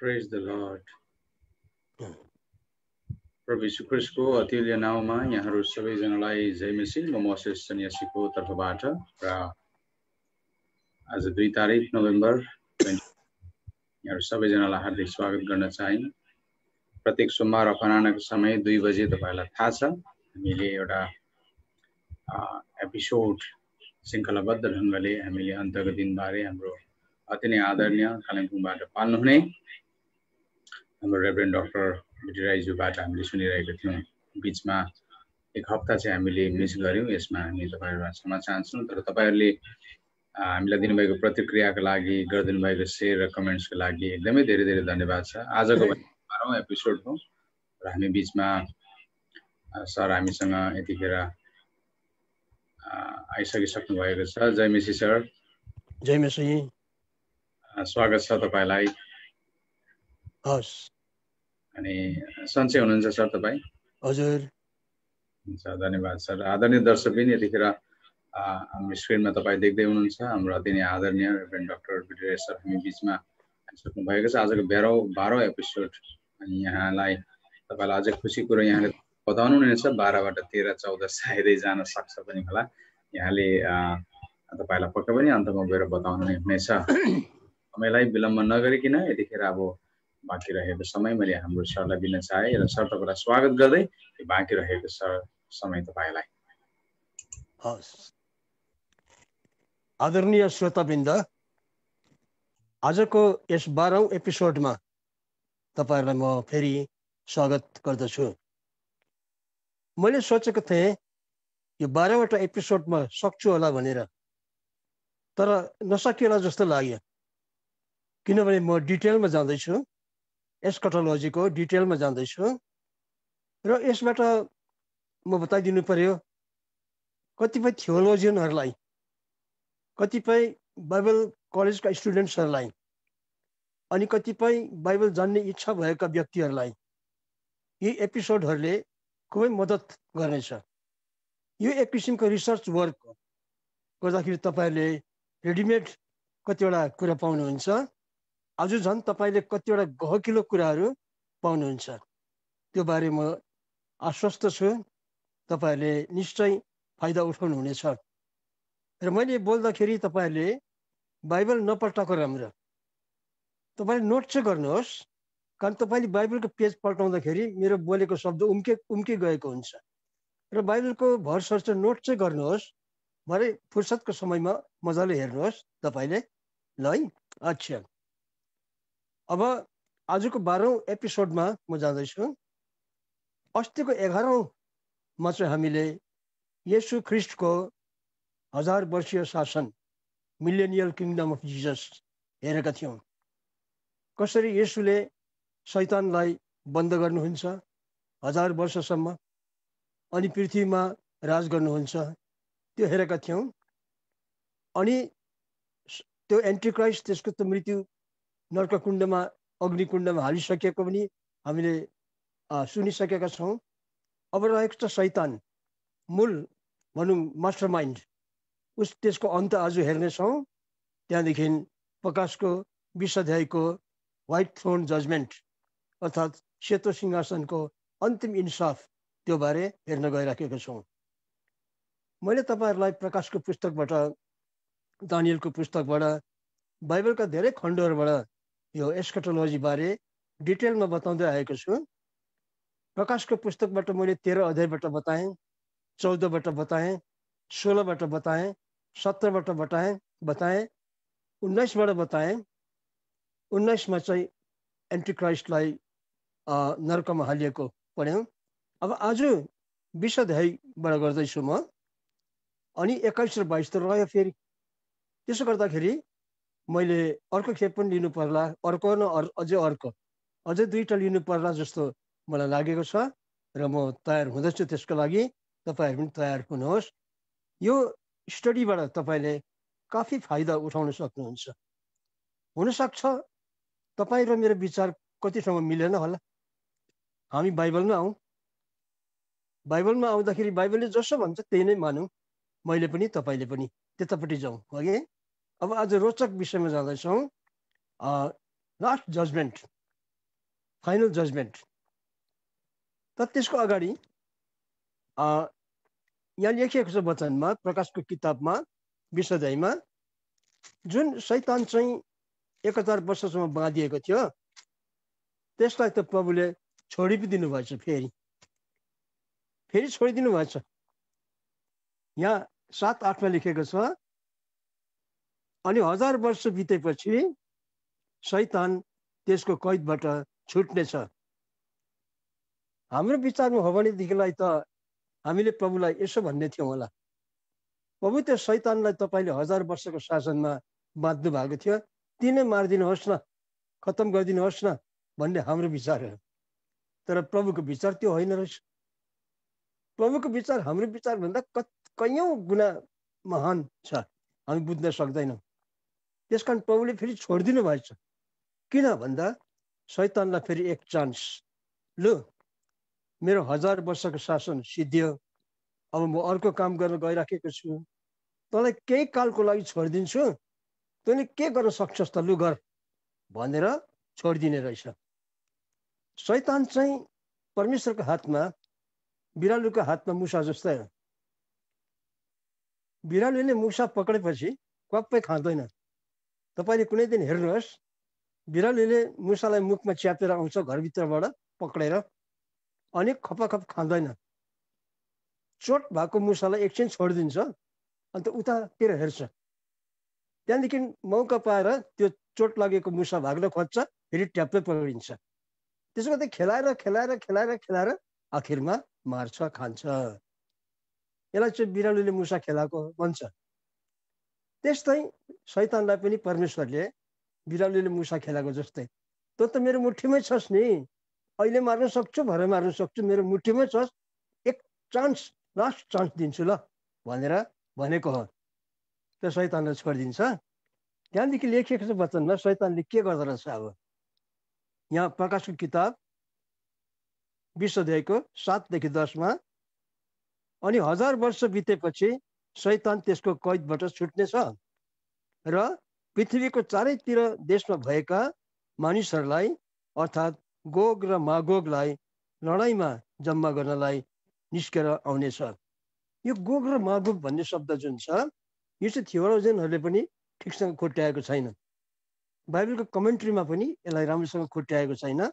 Praise the Lord. प्रभु यीशु क्रिस्टको नाउँमा यहाँहरू सबैजनालाई जय मेसिन म मोसेस सन्यासीको तर्फबाट र आज दुई तारिक नोभेम्बर यहाँहरू सबैजनालाई हार्दिक स्वागत गर्न चाहन् प्रत्येक सोमबार अपनाउनको समय दुई बजे तपाईँहरूलाई थाहा छ हामीले एउटा एपिसोड श्रृङ्खलाबद्ध ढङ्गले हामीले अन्तको दिनबारे हाम्रो अति नै आदरणीय कालिम्पोङबाट पाल्नुहुने हाम्रो रेभरेन्ट डक्टर बिटिराईज्यूबाट हामीले सुनिरहेको थियौँ बिचमा एक हप्ता चाहिँ हामीले मिस गऱ्यौँ यसमा हामी तपाईँहरूमा क्षमा चाहन्छौँ तर तपाईँहरूले हामीलाई दिनुभएको प्रतिक्रियाको लागि गरिदिनु भएको सेयर र कमेन्ट्सको लागि एकदमै धेरै धेरै धन्यवाद छ आजको बाह्रौँ एपिसोड हो र हामी बिचमा सर हामीसँग यतिखेर आइसकिसक्नु भएको छ जय मेसी सर जय मेसी स्वागत छ तपाईँलाई हस् अनि सन्चै हुनुहुन्छ सर तपाईँ हजुर हुन्छ धन्यवाद सर आदरणीय पनि यतिखेर हाम्रो स्क्रिनमा तपाईँ देख्दै हुनुहुन्छ हाम्रो अति नै आदरणीय डक्टर बिरेश सर हामी बिचमा आइसक्नु भएको छ आजको बाह्रौँ बाह्रौँ एपिसोड अनि यहाँलाई तपाईँलाई अझै खुसी कुरो यहाँले बताउनु नै हुनेछ बाह्रबाट तेह्र चौध सायदै जान सक्छ पनि होला यहाँले तपाईँलाई पक्कै पनि अन्तमा गएर बताउनु नै हुनेछ समयलाई विलम्ब नगरिकन यतिखेर अब बाँकी रहेको समय मैले हाम्रो सरलाई दिन चाहे र सर तपाईँलाई स्वागत गर्दै बाँकी रहेको सर समय तपाईँलाई हस् आदरणीय श्रोताबिन्द आजको यस बाह्रौँ एपिसोडमा तपाईँहरूलाई म फेरि स्वागत गर्दछु मैले सोचेको थिएँ यो बाह्रवटा एपिसोडमा सक्छु होला भनेर तर नसकिएला जस्तो लाग्यो किनभने म डिटेलमा जाँदैछु एस्कटोलोजीको डिटेलमा जाँदैछु र यसबाट म बताइदिनु पर्यो कतिपय थियोलोजियनहरूलाई कतिपय बाइबल कलेजका स्टुडेन्ट्सहरूलाई अनि कतिपय बाइबल जान्ने इच्छा भएका व्यक्तिहरूलाई यी एपिसोडहरूले खुबै मद्दत गर्नेछ यो एक किसिमको रिसर्च वर्क गर्दाखेरि तपाईँहरूले रेडिमेड कतिवटा कुरा पाउनुहुन्छ आज झन् तपाईँले कतिवटा गहकिलो कुराहरू पाउनुहुन्छ त्यो बारे म आश्वस्त छु तपाईँहरूले निश्चय फाइदा उठाउनुहुनेछ र मैले बोल्दाखेरि तपाईँहरूले बाइबल नपल्टाएको राम्रो तपाईँले नोट चाहिँ गर्नुहोस् कारण तपाईँले बाइबलको पेज पल्टाउँदाखेरि मेरो बोलेको शब्द उम्के उम्के गएको हुन्छ र बाइबलको भरसर चाहिँ नोट चाहिँ गर्नुहोस् भरे फुर्सदको समयमा मजाले हेर्नुहोस् तपाईँले ल है अच्छा अब आजको बाह्रौँ एपिसोडमा म जाँदैछु अस्तिको एघारौँमा चाहिँ हामीले यसु ख्रिस्टको हजार वर्षीय शासन मिलेनियल किङडम अफ जिजस हेरेका थियौँ कसरी यसुले शैतानलाई बन्द गर्नुहुन्छ हजार वर्षसम्म अनि पृथ्वीमा राज गर्नुहुन्छ त्यो हेरेका थियौँ अनि त्यो एन्टिक्राइस्ट त्यसको त मृत्यु नर्ककुण्डमा अग्निकुण्डमा हालिसकेको पनि हामीले सुनिसकेका छौँ अब रहेको छ शैतान मूल भनौँ मास्टर माइन्ड उस त्यसको अन्त आज हेर्नेछौँ त्यहाँदेखि प्रकाशको अध्यायको वाइट थ्रोन जजमेन्ट अर्थात् सेतो सिंहासनको अन्तिम इन्साफ त्यो बारे हेर्न गइराखेको छौँ मैले तपाईँहरूलाई प्रकाशको पुस्तकबाट दानियलको पुस्तकबाट बाइबलका धेरै खण्डहरूबाट यो बारे डिटेलमा बताउँदै आएको छु प्रकाशको पुस्तकबाट मैले तेह्र अध्यायबाट बताएँ चौधबाट बताएँ सोह्रबाट बताएँ सत्रबाट बताएँ बताएँ उन्नाइसबाट बताएँ उन्नाइसमा चाहिँ एन्टिक्राइस्टलाई नर्कमा हालिएको पढ्यौँ अब आज बिस अध्यायबाट गर्दैछु म अनि एक्काइस र बाइस त रह्यो फेरि त्यसो गर्दाखेरि मैले अर्को खेप पनि लिनु पर्ला अर्को न अझै अर्को अझै दुईवटा लिनु पर्ला जस्तो मलाई लागेको छ र म तयार हुँदैछु त्यसको लागि तपाईँहरू पनि तयार हुनुहोस् यो स्टडीबाट तपाईँले काफी फाइदा उठाउन सक्नुहुन्छ हुनसक्छ तपाईँ र मेरो विचार कति कतिसम्म मिलेन होला हामी बाइबलमा आउँ बाइबलमा आउँदाखेरि बाइबलले जसो भन्छ त्यही नै मानौँ मैले पनि तपाईँले पनि त्यतापट्टि जाउँ हो अब आज रोचक विषयमा जाँदैछौँ लास्ट जजमेन्ट फाइनल जजमेन्ट त त्यसको अगाडि यहाँ लेखिएको छ वचनमा प्रकाशको किताबमा विषयमा जुन शैतान चाहिँ एक हजार वर्षसम्म बाँधिएको थियो त्यसलाई त प्रभुले छोडि पनि दिनुभएछ फेरि फेरि छोडिदिनु भएछ यहाँ सात आठमा लेखेको छ अनि हजार वर्ष बितेपछि शैतान त्यसको कैदबाट छुट्नेछ हाम्रो विचारमा हो भनेदेखिलाई त हामीले प्रभुलाई यसो भन्ने थियौँ होला प्रभु त्यो शैतानलाई तपाईँले हजार वर्षको शासनमा बाँध्नु भएको थियो तिनै मारिदिनुहोस् न खत्तम गरिदिनुहोस् न भन्ने हाम्रो विचार हो तर प्रभुको विचार त्यो होइन रहेछ प्रभुको विचार हाम्रो विचारभन्दा क कैयौँ गुणा महान छ हामी बुझ्न सक्दैनौँ त्यस कारण प्रभुले फेरि छोडिदिनु भएछ किन भन्दा शैतानलाई फेरि एक चान्स लु मेरो हजार वर्षको शासन सिद्धियो अब म अर्को काम गर्न गइराखेको छु तँलाई केही कालको लागि छोडिदिन्छु तैँले के गर्न सक्छस् त लु गर भनेर छोडिदिने रहेछ शैतान चाहिँ परमेश्वरको हातमा बिरालुको हातमा मुसा जस्तै हो बिरालुले मुसा पक्रेपछि क्वाप्पै खाँदैन तपाईँले कुनै दिन हेर्नुहोस् बिरालोले मुसालाई मुखमा च्यापेर आउँछ घरभित्रबाट पक्रेर अनि खपखप खाँदैन चोट भएको मुसालाई एकछिन छोडिदिन्छ अन्त उतातिर हेर्छ त्यहाँदेखि मौका पाएर त्यो चोट लागेको मुसा भाग्न खोज्छ फेरि ट्याप्पै पक्रिन्छ त्यसो गर्दा खेलाएर खेलाएर खेलाएर खेलाएर आखिरमा मार्छ खान्छ यसलाई चाहिँ बिरालोले मुसा खेलाएको भन्छ त्यस्तै शैतानलाई पनि परमेश्वरले बिरालोले मुसा खेलाएको जस्तै तँ त मेरो मुठीमै छस् नि अहिले मार्न सक्छु भरे मार्न सक्छु मेरो मुठीमै छस् एक चान्स लास्ट चान्स दिन्छु ल भनेर भनेको हो त्यो सैतानलाई छोडिदिन्छ त्यहाँदेखि लेखिएको छ वचनमा शैतानले के गर्दो रहेछ अब यहाँ प्रकाशको किताब विश्वध्यायको सातदेखि दसमा अनि हजार वर्ष बितेपछि शैतान त्यसको कैदबाट छुट्नेछ र पृथ्वीको चारैतिर देशमा भएका मानिसहरूलाई अर्थात् गोग र मागोगलाई लडाइँमा जम्मा गर्नलाई निस्केर आउनेछ यो गोग र मागोग भन्ने शब्द जुन छ यो चाहिँ थियोलोजियनहरूले पनि ठिकसँग खोट्याएको छैन बाइबलको कमेन्ट्रीमा पनि यसलाई राम्रोसँग खोट्याएको छैन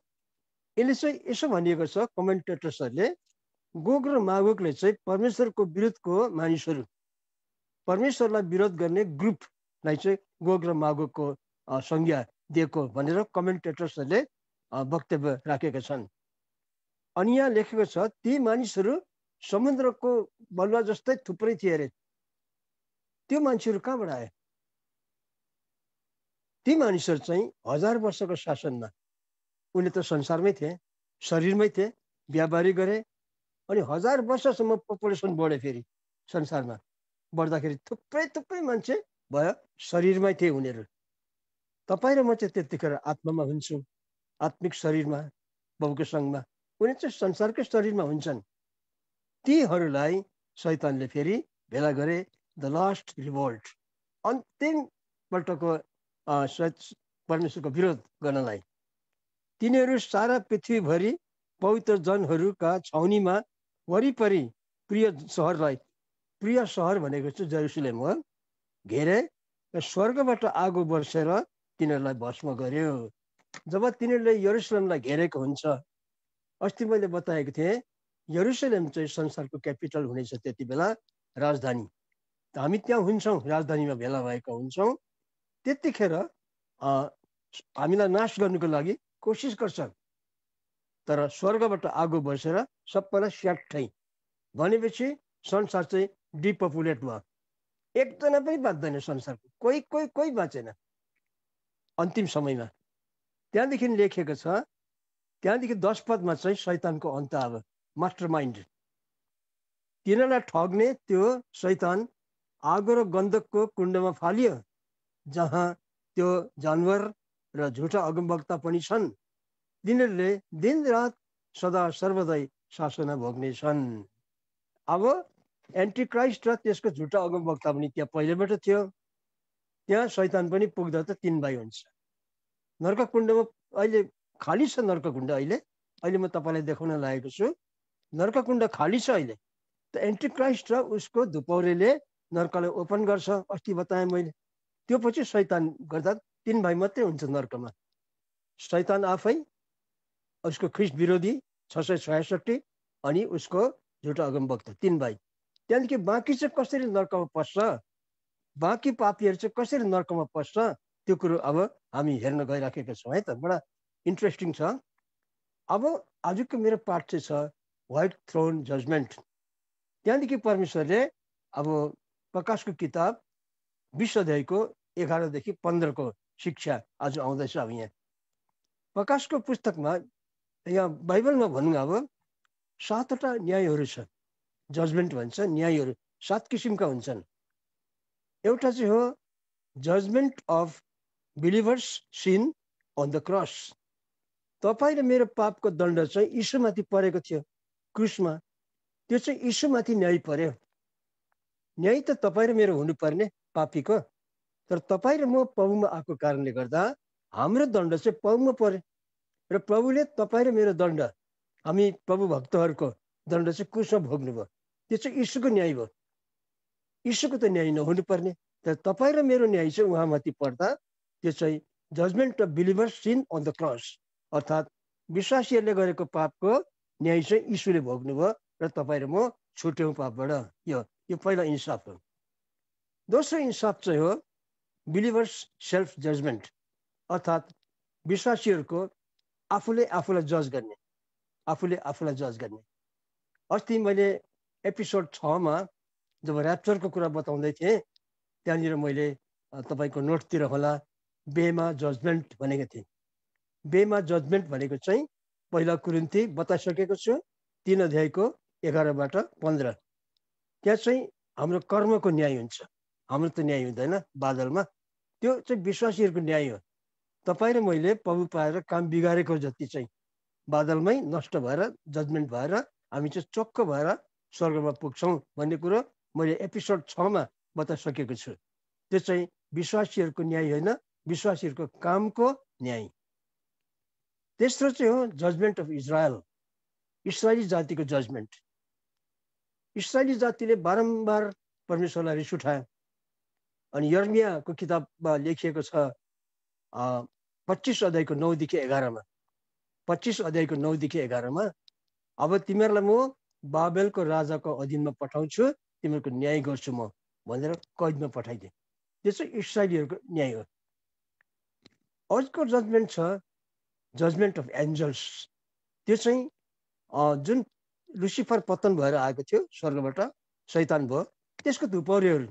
यसले चाहिँ यसो भनिएको छ कमेन्टेटर्सहरूले गोग र मागोगले चाहिँ परमेश्वरको विरुद्धको मानिसहरू परमेश्वरलाई विरोध गर्ने ग्रुपलाई चाहिँ गोग र मागोगको संज्ञा दिएको भनेर कमेन्टेटर्सहरूले वक्तव्य राखेका छन् अनि यहाँ लेखेको छ ती मानिसहरू समुद्रको बलुवा जस्तै थुप्रै थिए अरे त्यो मान्छेहरू कहाँबाट आए ती मानिसहरू चाहिँ हजार वर्षको शासनमा उनले त संसारमै थिए शरीरमै थिए व्यापारी गरे अनि हजार वर्षसम्म पपुलेसन बढे फेरि संसारमा बढ्दाखेरि थुप्रै थुप्रै मान्छे भयो शरीरमै थिए उनीहरू तपाईँ र म चाहिँ त्यतिखेर आत्मामा हुन्छु आत्मिक शरीरमा बाउको सङ्घमा उनी चाहिँ संसारकै शरीरमा हुन्छन् तीहरूलाई शैतानले फेरि भेला गरे द लास्ट रिभोल्ट अन्तिमपल्टको परमेश्वरको विरोध गर्नलाई तिनीहरू सारा पृथ्वीभरि पवित्र जनहरूका छाउनीमा वरिपरि प्रिय सहरलाई प्रिय सहर भनेको चाहिँ जेरुसलेम हो घेरे र स्वर्गबाट आगो बर्सेर तिनीहरूलाई भस्म गर्यो जब तिनीहरूले यरुसलेमलाई घेरेको हुन्छ अस्ति मैले बताएको थिएँ यरुसलेम चाहिँ संसारको क्यापिटल हुनेछ त्यति बेला राजधानी हामी त्यहाँ हुन्छौँ राजधानीमा भेला भएका हुन्छौँ त्यतिखेर हामीलाई नाश गर्नुको लागि कोसिस गर्छन् तर स्वर्गबाट आगो बसेर सबैलाई स्याट्ठै भनेपछि संसार चाहिँ डिपपुलेट भयो एकजना पनि बाँच्दैन संसारको कोही कोही कोही बाँचेन अन्तिम समयमा त्यहाँदेखि लेखिएको छ त्यहाँदेखि दस पदमा चाहिँ शैतानको अन्त अब मास्टर माइन्ड तिनीहरूलाई ठग्ने त्यो शैतान आगो र गन्धकको कुण्डमा फालियो जहाँ त्यो जानवर र झुटा अगमवक्ता पनि छन् तिनीहरूले दिनरात सदा सर्वदै भोग्ने छन् अब एन्टी क्राइस्ट र त्यसको झुटा अगमवक्ता पनि त्यहाँ पहिलेबाट थियो त्यहाँ शैतान पनि पुग्दा त तिन भाइ हुन्छ नर्ककुण्डमा अहिले खाली छ नर्ककुण्ड अहिले अहिले म तपाईँलाई देखाउन लागेको छु नर्ककुण्ड खाली छ अहिले त एन्ट्री क्राइस्ट र उसको धुपौरेले नर्कलाई ओपन गर्छ अस्ति बताएँ मैले त्यो पछि शैतान गर्दा तिन भाइ मात्रै हुन्छ नर्कमा शैतान आफै उसको ख्रिस्ट विरोधी छ सय छयासट्ठी अनि उसको झुटा अगमभक्त तिन भाइ त्यहाँदेखि बाँकी चाहिँ कसरी नर्कमा पस्छ बाँकी पापीहरू चाहिँ कसरी नर्कमा पस्छ त्यो कुरो अब हामी हेर्न गइराखेका छौँ है त बडा इन्ट्रेस्टिङ छ अब आजको मेरो पाठ चाहिँ छ वाइट थ्रोन जजमेन्ट त्यहाँदेखि परमेश्वरले अब प्रकाशको किताब बिस अध्यायको एघारदेखि पन्ध्रको शिक्षा आज आउँदैछ अब यहाँ प्रकाशको पुस्तकमा यहाँ बाइबलमा भनौँ अब सातवटा न्यायहरू छ जजमेन्ट भन्छ न्यायहरू सात किसिमका हुन्छन् एउटा चाहिँ हो judgement of believers sin on the cross तपाईँ र मेरो पापको दण्ड चाहिँ यीशुमाथि परेको थियो क्रुसमा त्यो चाहिँ यीशुमाथि न्याय पर्यो न्याय त तपाईँ र मेरो हुनुपर्ने पापीको तर तपाईँ र म प्रभुमा आएको कारणले गर्दा हाम्रो दण्ड चाहिँ प्रभुमा पर्यो र प्रभुले तपाईँ र मेरो दण्ड हामी प्रभु भक्तहरूको दण्ड चाहिँ क्रुसमा भोग्नुभयो त्यो चाहिँ इसुको न्याय भयो इसुको त न्याय नहुनुपर्ने तर तपाईँ र मेरो न्याय चाहिँ उहाँमाथि पर्दा त्यो चाहिँ judgement of believers sin on the cross अर्थात् विश्वासीहरूले गरेको पापको न्याय चाहिँ भोग्नु भोग्नुभयो र तपाईँ र म छुट्यौँ पापबाट यो यो पहिलो इन्साफ हो दोस्रो इन्साफ चाहिँ हो बिलिभर्स सेल्फ जजमेन्ट अर्थात् विश्वासीहरूको आफूले आफूलाई जज गर्ने आफूले आफूलाई जज गर्ने अस्ति मैले एपिसोड छमा जब ऱ्याप्चरको कुरा बताउँदै थिएँ त्यहाँनिर मैले तपाईँको नोटतिर होला बेमा जजमेन्ट भनेको थिएँ बेमा जजमेन्ट भनेको चाहिँ पहिला कुरुन्थी बताइसकेको छु तिन अध्यायको एघारबाट पन्ध्र त्यहाँ चाहिँ हाम्रो कर्मको न्याय हुन्छ हाम्रो त न्याय हुँदैन बादलमा त्यो चाहिँ विश्वासीहरूको न्याय हो तपाईँ र मैले पबु पाएर काम बिगारेको जति चाहिँ बादलमै नष्ट भएर जजमेन्ट भएर हामी चाहिँ चोक्क भएर स्वर्गमा पुग्छौँ भन्ने कुरो मैले एपिसोड छमा बताइसकेको छु त्यो चाहिँ विश्वासीहरूको न्याय होइन विश्वासीहरूको कामको न्याय तेस्रो चाहिँ हो जजमेन्ट अफ इजरायल इसरायली जातिको जजमेन्ट इसरायली जातिले बारम्बार परमेश्वरलाई रिस उठायो अनि यर्मियाको किताबमा लेखिएको छ पच्चिस अध्यायको नौदेखि एघारमा पच्चिस अध्यायको नौदेखि एघारमा अब तिमीहरूलाई म बाबेलको राजाको अधीनमा पठाउँछु तिमीहरूको न्याय गर्छु म भनेर कैदमा पठाइदिए त्यो चाहिँ इसराइलीहरूको न्याय हो अर्को जजमेन्ट छ जजमेन्ट अफ एन्जल्स त्यो चाहिँ जुन लुसिफर पतन भएर आएको थियो स्वर्गबाट शैतान भयो त्यसको धुपौरेहरू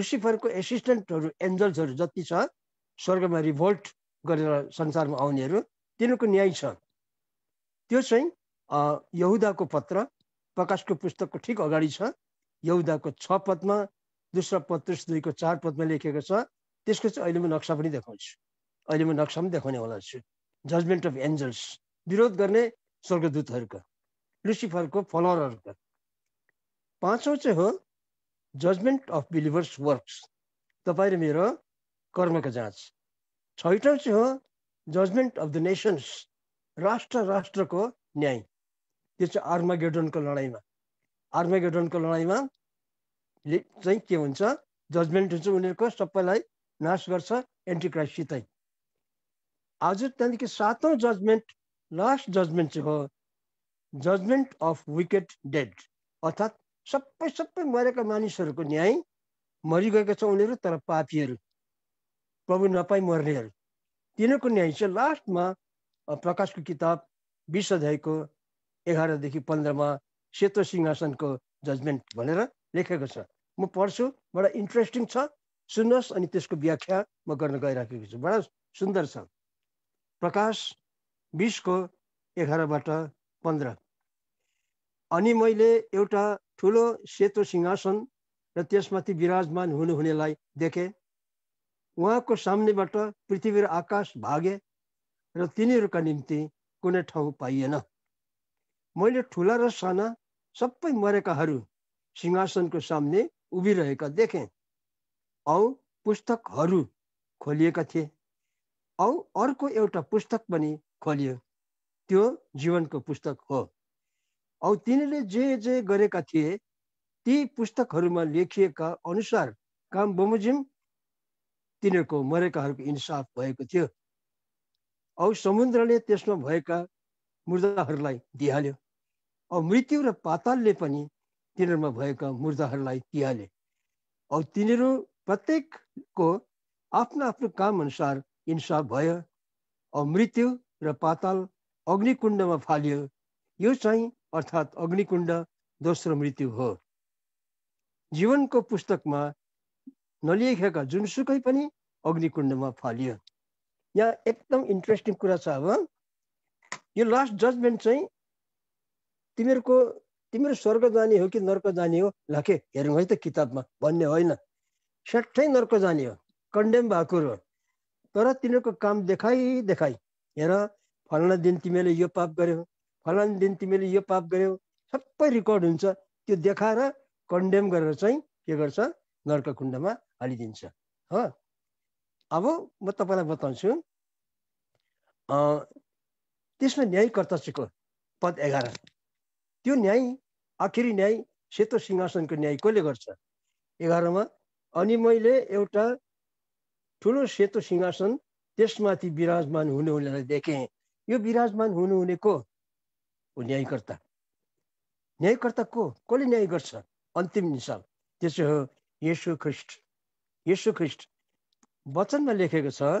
लुसिफरको एसिस्टेन्टहरू एन्जल्सहरू जति छ स्वर्गमा रिभोल्ट गरेर संसारमा आउनेहरू तिनीहरूको न्याय छ त्यो चाहिँ यहुदाको पत्र प्रकाशको पुस्तकको ठिक अगाडि छ यहुदाको छ पदमा दोस्रो पत्रिस दुईको चार पदमा लेखेको छ त्यसको चाहिँ अहिले म नक्सा पनि देखाउँछु अहिले म नक्सा पनि देखाउनेवाला छु जजमेन्ट अफ एन्जल्स विरोध गर्ने स्वर्गदूतहरूको लुसिफरको फलोवरहरूका पाँचौँ चाहिँ हो जजमेन्ट अफ बिलिभर्स वर्क्स तपाईँ र मेरो कर्मको जाँच छैटौँ चाहिँ हो जजमेन्ट अफ द नेसन्स राष्ट्र राष्ट्रको न्याय त्यो चाहिँ आर्मागेडनको लडाइँमा आर्मागेडनको लडाइँमा चाहिँ के हुन्छ जजमेन्ट हुन्छ उनीहरूको सबैलाई नाश गर्छ एन्टिक्राइसितै आज त्यहाँदेखि सातौँ जजमेन्ट लास्ट जजमेन्ट चाहिँ हो जजमेन्ट अफ विकेट डेड अर्थात् सबै सबै मरेका मानिसहरूको न्याय मरिगएको छ उनीहरू तर पापीहरू प्रभु नपाई मर्नेहरू तिनीहरूको न्याय चाहिँ लास्टमा प्रकाशको किताब बिस अध्यायको एघारदेखि पन्ध्रमा सेतो सिंहासनको जजमेन्ट भनेर लेखेको छ म पढ्छु बडा इन्ट्रेस्टिङ छ सुन्नुहोस् अनि त्यसको व्याख्या म गर्न गइराखेको छु बडा सुन्दर छ प्रकाश बिसको एघारबाट पन्ध्र अनि मैले एउटा ठुलो सेतो सिंहासन र त्यसमाथि विराजमान हुनुहुनेलाई देखेँ उहाँको सामनेबाट पृथ्वी र आकाश भागे र तिनीहरूका निम्ति कुनै ठाउँ पाइएन मैले ठुला र साना सबै मरेकाहरू सिंहासनको सामने उभिरहेका देखेँ औ पुस्तकहरू खोलिएका थिए औ अर्को एउटा पुस्तक पनि खोलियो त्यो जीवनको पुस्तक हो औ तिनीले जे जे गरेका थिए ती पुस्तकहरूमा लेखिएका अनुसार काम बमोजिम तिनीहरूको मरेकाहरूको इन्साफ भएको थियो औ समुद्रले त्यसमा भएका मुर्दाहरूलाई दिइहाल्यो अब मृत्यु र पातालले पनि तिनीहरूमा भएका मुर्दाहरूलाई दिइहाले अब तिनीहरू प्रत्येकको आफ्नो आफ्नो काम अनुसार इन्साफ भयो अब मृत्यु र पाताल अग्निकुण्डमा फालियो यो चाहिँ अर्थात् अग्निकुण्ड दोस्रो मृत्यु हो जीवनको पुस्तकमा नलेखेका जुनसुकै पनि अग्निकुण्डमा फालियो यहाँ एकदम इन्ट्रेस्टिङ कुरा छ अब यो लास्ट जजमेन्ट चाहिँ तिमीहरूको तिमीहरू स्वर्ग जाने हो कि नर्क जाने हो ल के है त किताबमा भन्ने होइन सट्टै नर्क जाने हो कन्डेम भएको हो तर तिनीहरूको काम देखाइ देखाइ हेर फलाना दिन तिमीले यो पाप गऱ्यौ फलाना दिन तिमीले यो पाप गऱ्यौ सबै रेकर्ड हुन्छ त्यो देखाएर कन्डेम गरेर चाहिँ के गर्छ नर्क कुण्डमा हालिदिन्छ हो अब म तपाईँलाई बताउँछु त्यसमा न्यायकर्ताको पद एघार त्यो न्याय आखिरी न्याय सेतो सिंहासनको न्याय कसले गर्छ एघारमा अनि मैले एउटा ठुलो सेतो सिंहासन त्यसमाथि विराजमान हुनुहुनेलाई देखेँ यो विराजमान हुनुहुने को हो न्यायकर्ता न्यायकर्ता को कसले न्याय गर्छ अन्तिम निशाल त्यो चाहिँ हो यशु ख्रिस्ट यशु ख्रिस्ट वचनमा लेखेको छ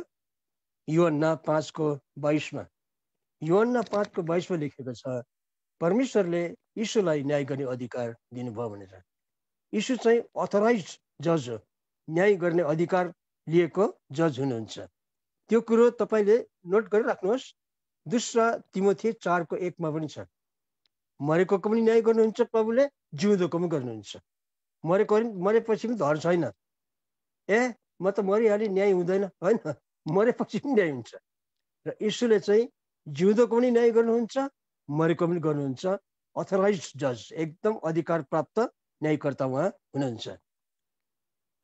यो न पाँचको बाइसमा युवन्ना पाँचको बाइसमा लेखेको छ परमेश्वरले यीशुलाई न्याय गर्ने अधिकार दिनुभयो भनेर यीशु चाहिँ अथराइज जज हो न्याय गर्ने अधिकार लिएको जज हुनुहुन्छ त्यो कुरो तपाईँले नोट गरिराख्नुहोस् दुसरा तिमोथी चारको एकमा पनि छ मरेको पनि न्याय गर्नुहुन्छ प्रभुले जिउँदोको पनि गर्नुहुन्छ मरेको मरेपछि पनि धर छैन ए म त मरिहालेँ न्याय हुँदैन होइन मरेपछि पनि न्याय हुन्छ र यीशुले चाहिँ जिउँदोको पनि न्याय गर्नुहुन्छ मरेको पनि गर्नुहुन्छ अथोराइज जज एकदम अधिकार प्राप्त न्यायकर्ता उहाँ हुनुहुन्छ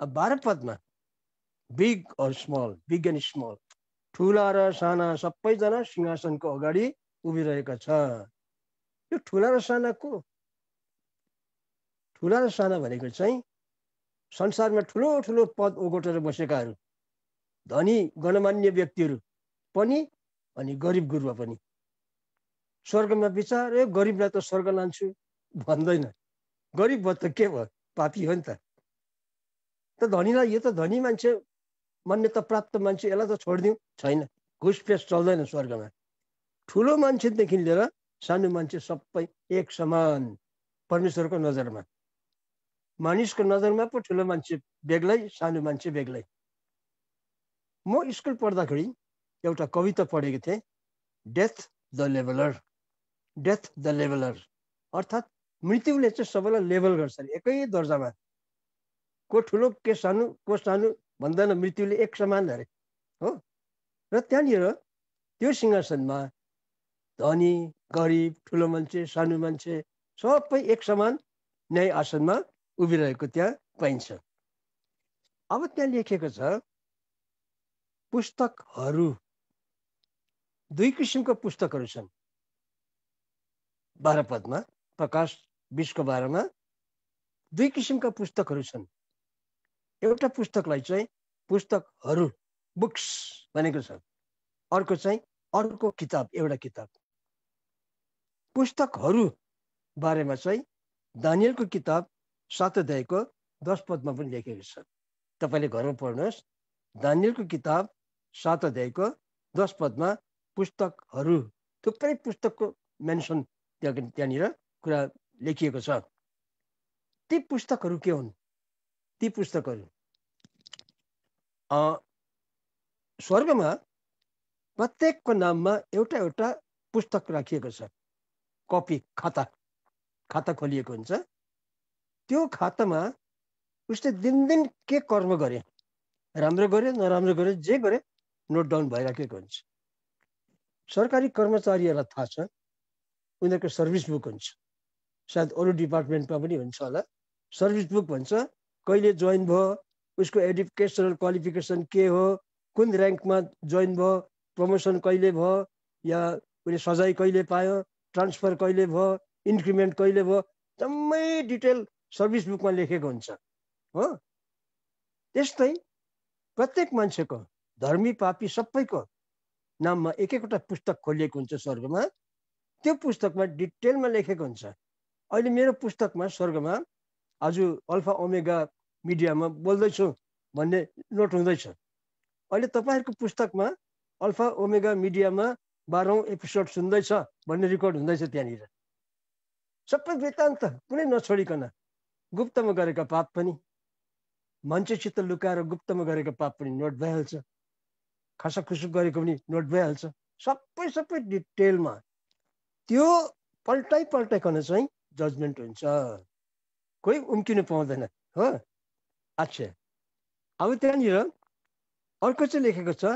अब बाह्र पदमा big or small big and small ठुला र साना सबैजना सिंहासनको अगाडि उभिरहेका छ यो ठुला र साना को ठुला र साना भनेको चाहिँ संसारमा ठुलो ठुलो पद ओगटेर बसेकाहरू धनी गणमान्य व्यक्तिहरू पनि अनि गरिब गुरुवा पनि स्वर्गमा विचार ए गरिबलाई त स्वर्ग लान्छु भन्दैन गरिब भयो त के भयो पापी हो नि त त धनीलाई यो त धनी मान्छे मान्यता प्राप्त मान्छे यसलाई त छोडिदिउँ छैन घुसपेस चल्दैन स्वर्गमा ठुलो मान्छेदेखि लिएर सानो मान्छे सबै एक समान परमेश्वरको नजरमा मानिसको नजरमा पो ठुलो मान्छे बेग्लै सानो मान्छे बेग्लै म स्कुल पढ्दाखेरि एउटा कविता पढेको थिएँ death the leveller death the leveller अर्थात् मृत्युले चाहिँ सबैलाई लेभल गर्छ अरे एकै दर्जामा को ठुलो के सानो को सानो भन्दैन मृत्युले एक समान अरे हो र त्यहाँनिर त्यो सिंहासनमा धनी गरिब ठुलो मान्छे सानो मान्छे सबै एक समान न्याय आसनमा उभिरहेको त्यहाँ पाइन्छ अब त्यहाँ लेखेको छ पुस्तकहरू दुई किसिमका पुस्तकहरू छन् बाह्र पदमा प्रकाश बिसको बाह्रमा दुई किसिमका पुस्तकहरू छन् एउटा पुस्तकलाई चाहिँ पुस्तकहरू बुक्स भनेको छ अर्को चाहिँ अर्को किताब एउटा किताब पुस्तकहरू बारेमा चाहिँ दानियलको किताब सात अध्यायको दस पदमा पनि लेखेको छ तपाईँले घरमा पढ्नुहोस् दानियलको किताब सात अध्यायको दस पदमा पुस्तकहरू थुप्रै पुस्तकको मेन्सन त्यहाँ त्यहाँनिर कुरा लेखिएको छ ती पुस्तकहरू के हुन् ती पुस्तकहरू स्वर्गमा प्रत्येकको नाममा एउटा एउटा पुस्तक राखिएको छ कपी खाता खाता खोलिएको हुन्छ त्यो खातामा उसले दिनदिन के कर्म गरे राम्रो गर्यो नराम्रो गर्यो जे गरे नोट डाउन भइराखेको हुन्छ सरकारी कर्मचारीहरूलाई थाहा छ उनीहरूको सर्भिस बुक हुन्छ सायद अरू डिपार्टमेन्टमा पनि हुन्छ होला सर्भिस बुक भन्छ कहिले जोइन भयो उसको एडुकेसनल क्वालिफिकेसन के हो कुन ऱ्याङ्कमा जोइन भयो प्रमोसन कहिले भयो या उसले सजाय कहिले पायो ट्रान्सफर कहिले भयो इन्क्रिमेन्ट कहिले भयो जम्मै डिटेल सर्भिस बुकमा लेखेको हुन्छ हो त्यस्तै प्रत्येक मान्छेको धर्मी पापी सबैको नाममा एक एकवटा पुस्तक खोलिएको हुन्छ स्वर्गमा त्यो पुस्तकमा डिटेलमा लेखेको हुन्छ अहिले मेरो पुस्तकमा स्वर्गमा आज अल्फा ओमेगा मिडियामा बोल्दैछु भन्ने नोट हुँदैछ अहिले तपाईँहरूको पुस्तकमा अल्फा ओमेगा मिडियामा बाह्रौँ एपिसोड सुन्दैछ भन्ने रेकर्ड हुँदैछ त्यहाँनिर सबै वृत्तान्त कुनै नछोडिकन गुप्तमा गरेका पाप पनि मान्छेसित लुकाएर गुप्तमा गरेका पाप पनि नोट भइहाल्छ खसखुसुक गरेको पनि नोट भइहाल्छ सबै सबै डिटेलमा त्यो पल्टै पल्टाइकन चाहिँ जजमेन्ट हुन्छ कोही उम्किनु पाउँदैन हो अच्छा अब त्यहाँनिर अर्को चाहिँ लेखेको छ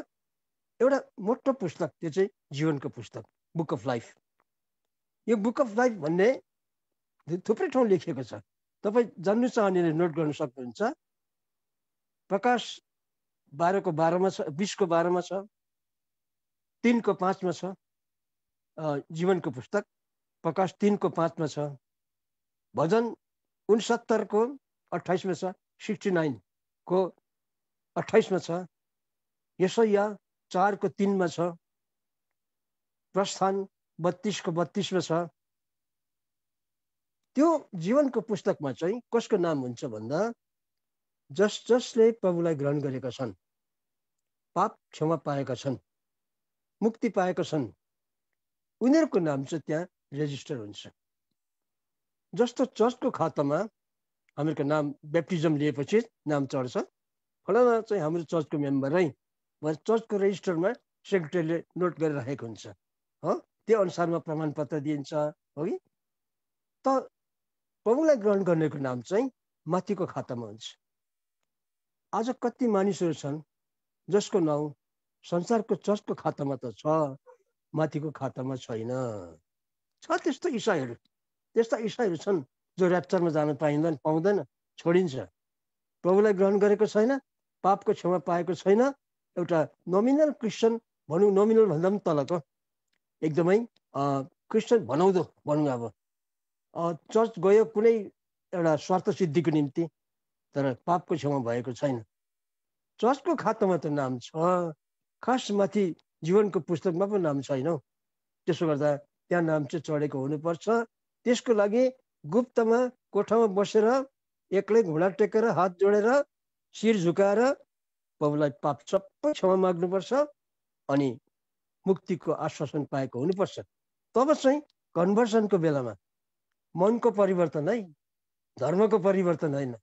एउटा मोटो पुस्तक त्यो चाहिँ जीवनको पुस्तक बुक अफ लाइफ यो बुक अफ लाइफ भन्ने थुप्रै ठाउँ लेखिएको छ तपाईँ जान्नु चाहनेले नोट गर्नु सक्नुहुन्छ प्रकाश बाह्रको बाह्रमा छ बिसको बाह्रमा छ तिनको पाँचमा छ जीवनको पुस्तक प्रकाश तिनको पाँचमा छ भजन उनसत्तरको अठाइसमा छ सिक्सटी नाइनको अठाइसमा छ यसैया चारको तिनमा छ प्रस्थान बत्तिसको बत्तिसमा छ त्यो जीवनको पुस्तकमा चाहिँ कसको नाम हुन्छ भन्दा जस जसले प्रभुलाई ग्रहण गरेका छन् पाप क्षमा पाएका छन् मुक्ति पाएका छन् उनीहरूको नाम चाहिँ त्यहाँ रेजिस्टर हुन्छ जस्तो चर्चको खातामा हामीहरूको नाम ब्याप्टिजम लिएपछि नाम चढ्छ फलामा चाहिँ हाम्रो चर्चको मेम्बर है भनेर चर्चको रेजिस्टरमा सेक्रेटरीले नोट गरिराखेको हुन्छ हो त्यो अनुसारमा प्रमाणपत्र दिइन्छ हो कि त प्रभुलाई ग्रहण गर्नेको नाम चाहिँ माथिको खातामा हुन्छ आज कति मानिसहरू छन् जसको नाउँ संसारको चर्चको खातामा त छ माथिको खातामा छैन छ त्यस्तो इसाईहरू त्यस्ता इसाईहरू छन् जो ऱ्याप्चरमा जान पाइँदैन पाउँदैन छोडिन्छ प्रभुलाई ग्रहण गरेको छैन पापको क्षमा पाएको छैन एउटा नोमिनल क्रिस्चियन भनौँ नोमिनल भन्दा पनि तलको एकदमै क्रिस्चियन भनाउँदो भनौँ अब चर्च गयो कुनै एउटा स्वार्थ सिद्धिको निम्ति तर पापको छेउमा भएको छैन चर्चको खातामा त नाम छ खासमाथि जीवनको पुस्तकमा पो नाम छैन हौ त्यसो गर्दा त्यहाँ नाम चाहिँ चढेको हुनुपर्छ त्यसको लागि गुप्तमा कोठामा बसेर एक्लै घुँडा टेकेर हात जोडेर शिर झुकाएर प्रभुलाई पाप सबै क्षमा माग्नुपर्छ अनि मुक्तिको आश्वासन पाएको हुनुपर्छ तब चाहिँ कन्भर्सनको बेलामा मनको परिवर्तन है धर्मको परिवर्तन होइन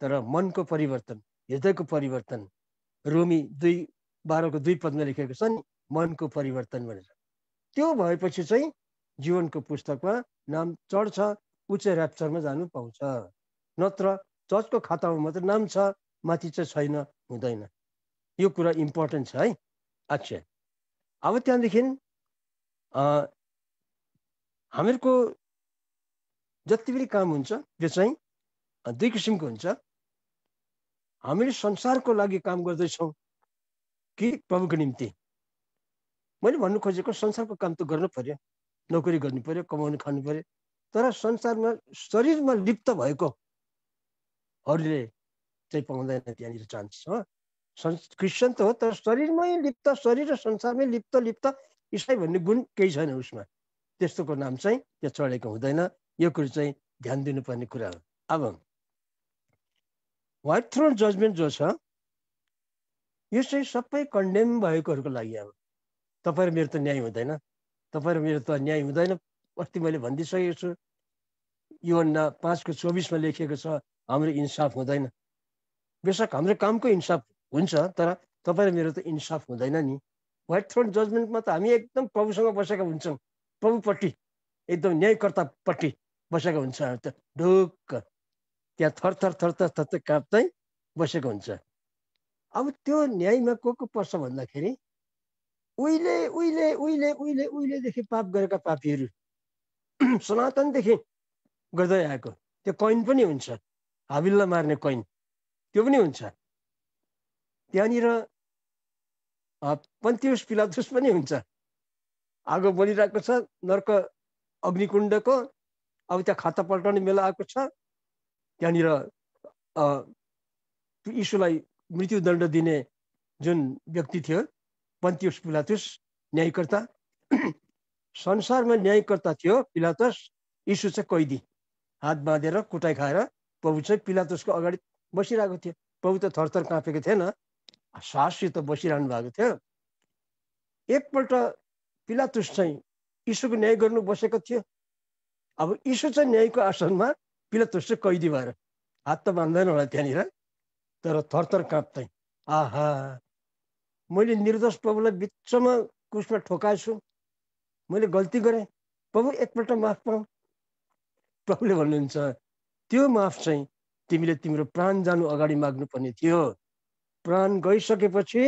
तर मनको परिवर्तन हृदयको परिवर्तन रोमी दुई बाह्रको दुई पदमा लेखेको छ नि मनको परिवर्तन भनेर त्यो भएपछि चाहिँ जीवनको पुस्तकमा नाम चढ्छ उच्च ऱ्याप्चरमा जानु पाउँछ नत्र चर्चको खातामा मात्र नाम छ माथि चाहिँ छैन हुँदैन यो कुरा इम्पोर्टेन्ट छ है अच्छा अब त्यहाँदेखि हामीहरूको जति पनि काम हुन्छ त्यो चाहिँ दुई किसिमको हुन्छ हामीले संसारको लागि काम गर्दैछौँ कि प्रभुको निम्ति मैले भन्नु खोजेको संसारको काम त गर्नु पर्यो नोकरी गर्नु पर्यो कमाउनु खानु पर्यो तर संसारमा शरीरमा लिप्त भएकोहरूले चाहिँ पाउँदैन त्यहाँनिर चान्स हो क्रिस्चियन त हो तर शरीरमै लिप्त शरीर र संसारमै लिप्त लिप्त इसाई भन्ने गुण केही छैन उसमा त्यस्तोको नाम चाहिँ त्यो चढेको हुँदैन यो कुरो चाहिँ ध्यान दिनुपर्ने कुरा हो अब वाइट थ्रोन जजमेन्ट जो छ यो चाहिँ सबै कन्डेम भएकोहरूको लागि अब तपाईँ र मेरो त न्याय हुँदैन तपाईँ र मेरो त न्याय हुँदैन अस्ति मैले भनिदिइसकेको छु यो पाँचको चौबिसमा लेखिएको छ हाम्रो इन्साफ हुँदैन बेसक हाम्रो कामको इन्साफ हुन्छ तर तपाईँ र मेरो त इन्साफ हुँदैन नि वाइट थ्रोन जजमेन्टमा त हामी एकदम प्रभुसँग बसेका हुन्छौँ प्रभुपट्टि एकदम न्यायकर्तापट्टि बसेका हुन्छ ढुक्क त्यहाँ थरथर थरथर थर काट्दै बसेको हुन्छ अब त्यो न्यायमा को को पर्छ भन्दाखेरि उहिले उहिले उहिले उहिले उहिलेदेखि पाप गरेका पापीहरू सनातनदेखि गर्दै आएको त्यो कैन पनि हुन्छ हाबिललाई मार्ने कोइन त्यो पनि हुन्छ त्यहाँनिर पन्तियुस पिलातुस पनि हुन्छ आगो बलिरहेको छ नर्क अग्निकुण्डको अब त्यहाँ खाता पल्टाउने मेला आएको छ त्यहाँनिर यीशुलाई मृत्युदण्ड दिने जुन व्यक्ति थियो पन्तियुस पिलातुस न्यायकर्ता संसारमा न्यायकर्ता थियो पिलातोस यीशु चाहिँ कैदी हात बाँधेर कुटाइ खाएर प्रभु चाहिँ पिलातुसको अगाडि बसिरहेको थियो प्रभु त थरथर काँपेको थिएन साससित बसिरहनु भएको थियो एकपल्ट पिलातुस चाहिँ यीशुको न्याय गर्नु बसेको थियो अब यीशु चाहिँ न्यायको आसनमा पिला त कैदी भएर हात त बाँध्दैन होला त्यहाँनिर तर थरथर काँप्दै आहा मैले निर्दोष प्रभुलाई बिचमा कुसमा ठोकाएछु मैले गल्ती गरेँ प्रभु एकपल्ट माफ पाऊ प्रभुले भन्नुहुन्छ त्यो माफ चाहिँ तिमीले तिम्रो प्राण जानु अगाडि माग्नुपर्ने थियो प्राण गइसकेपछि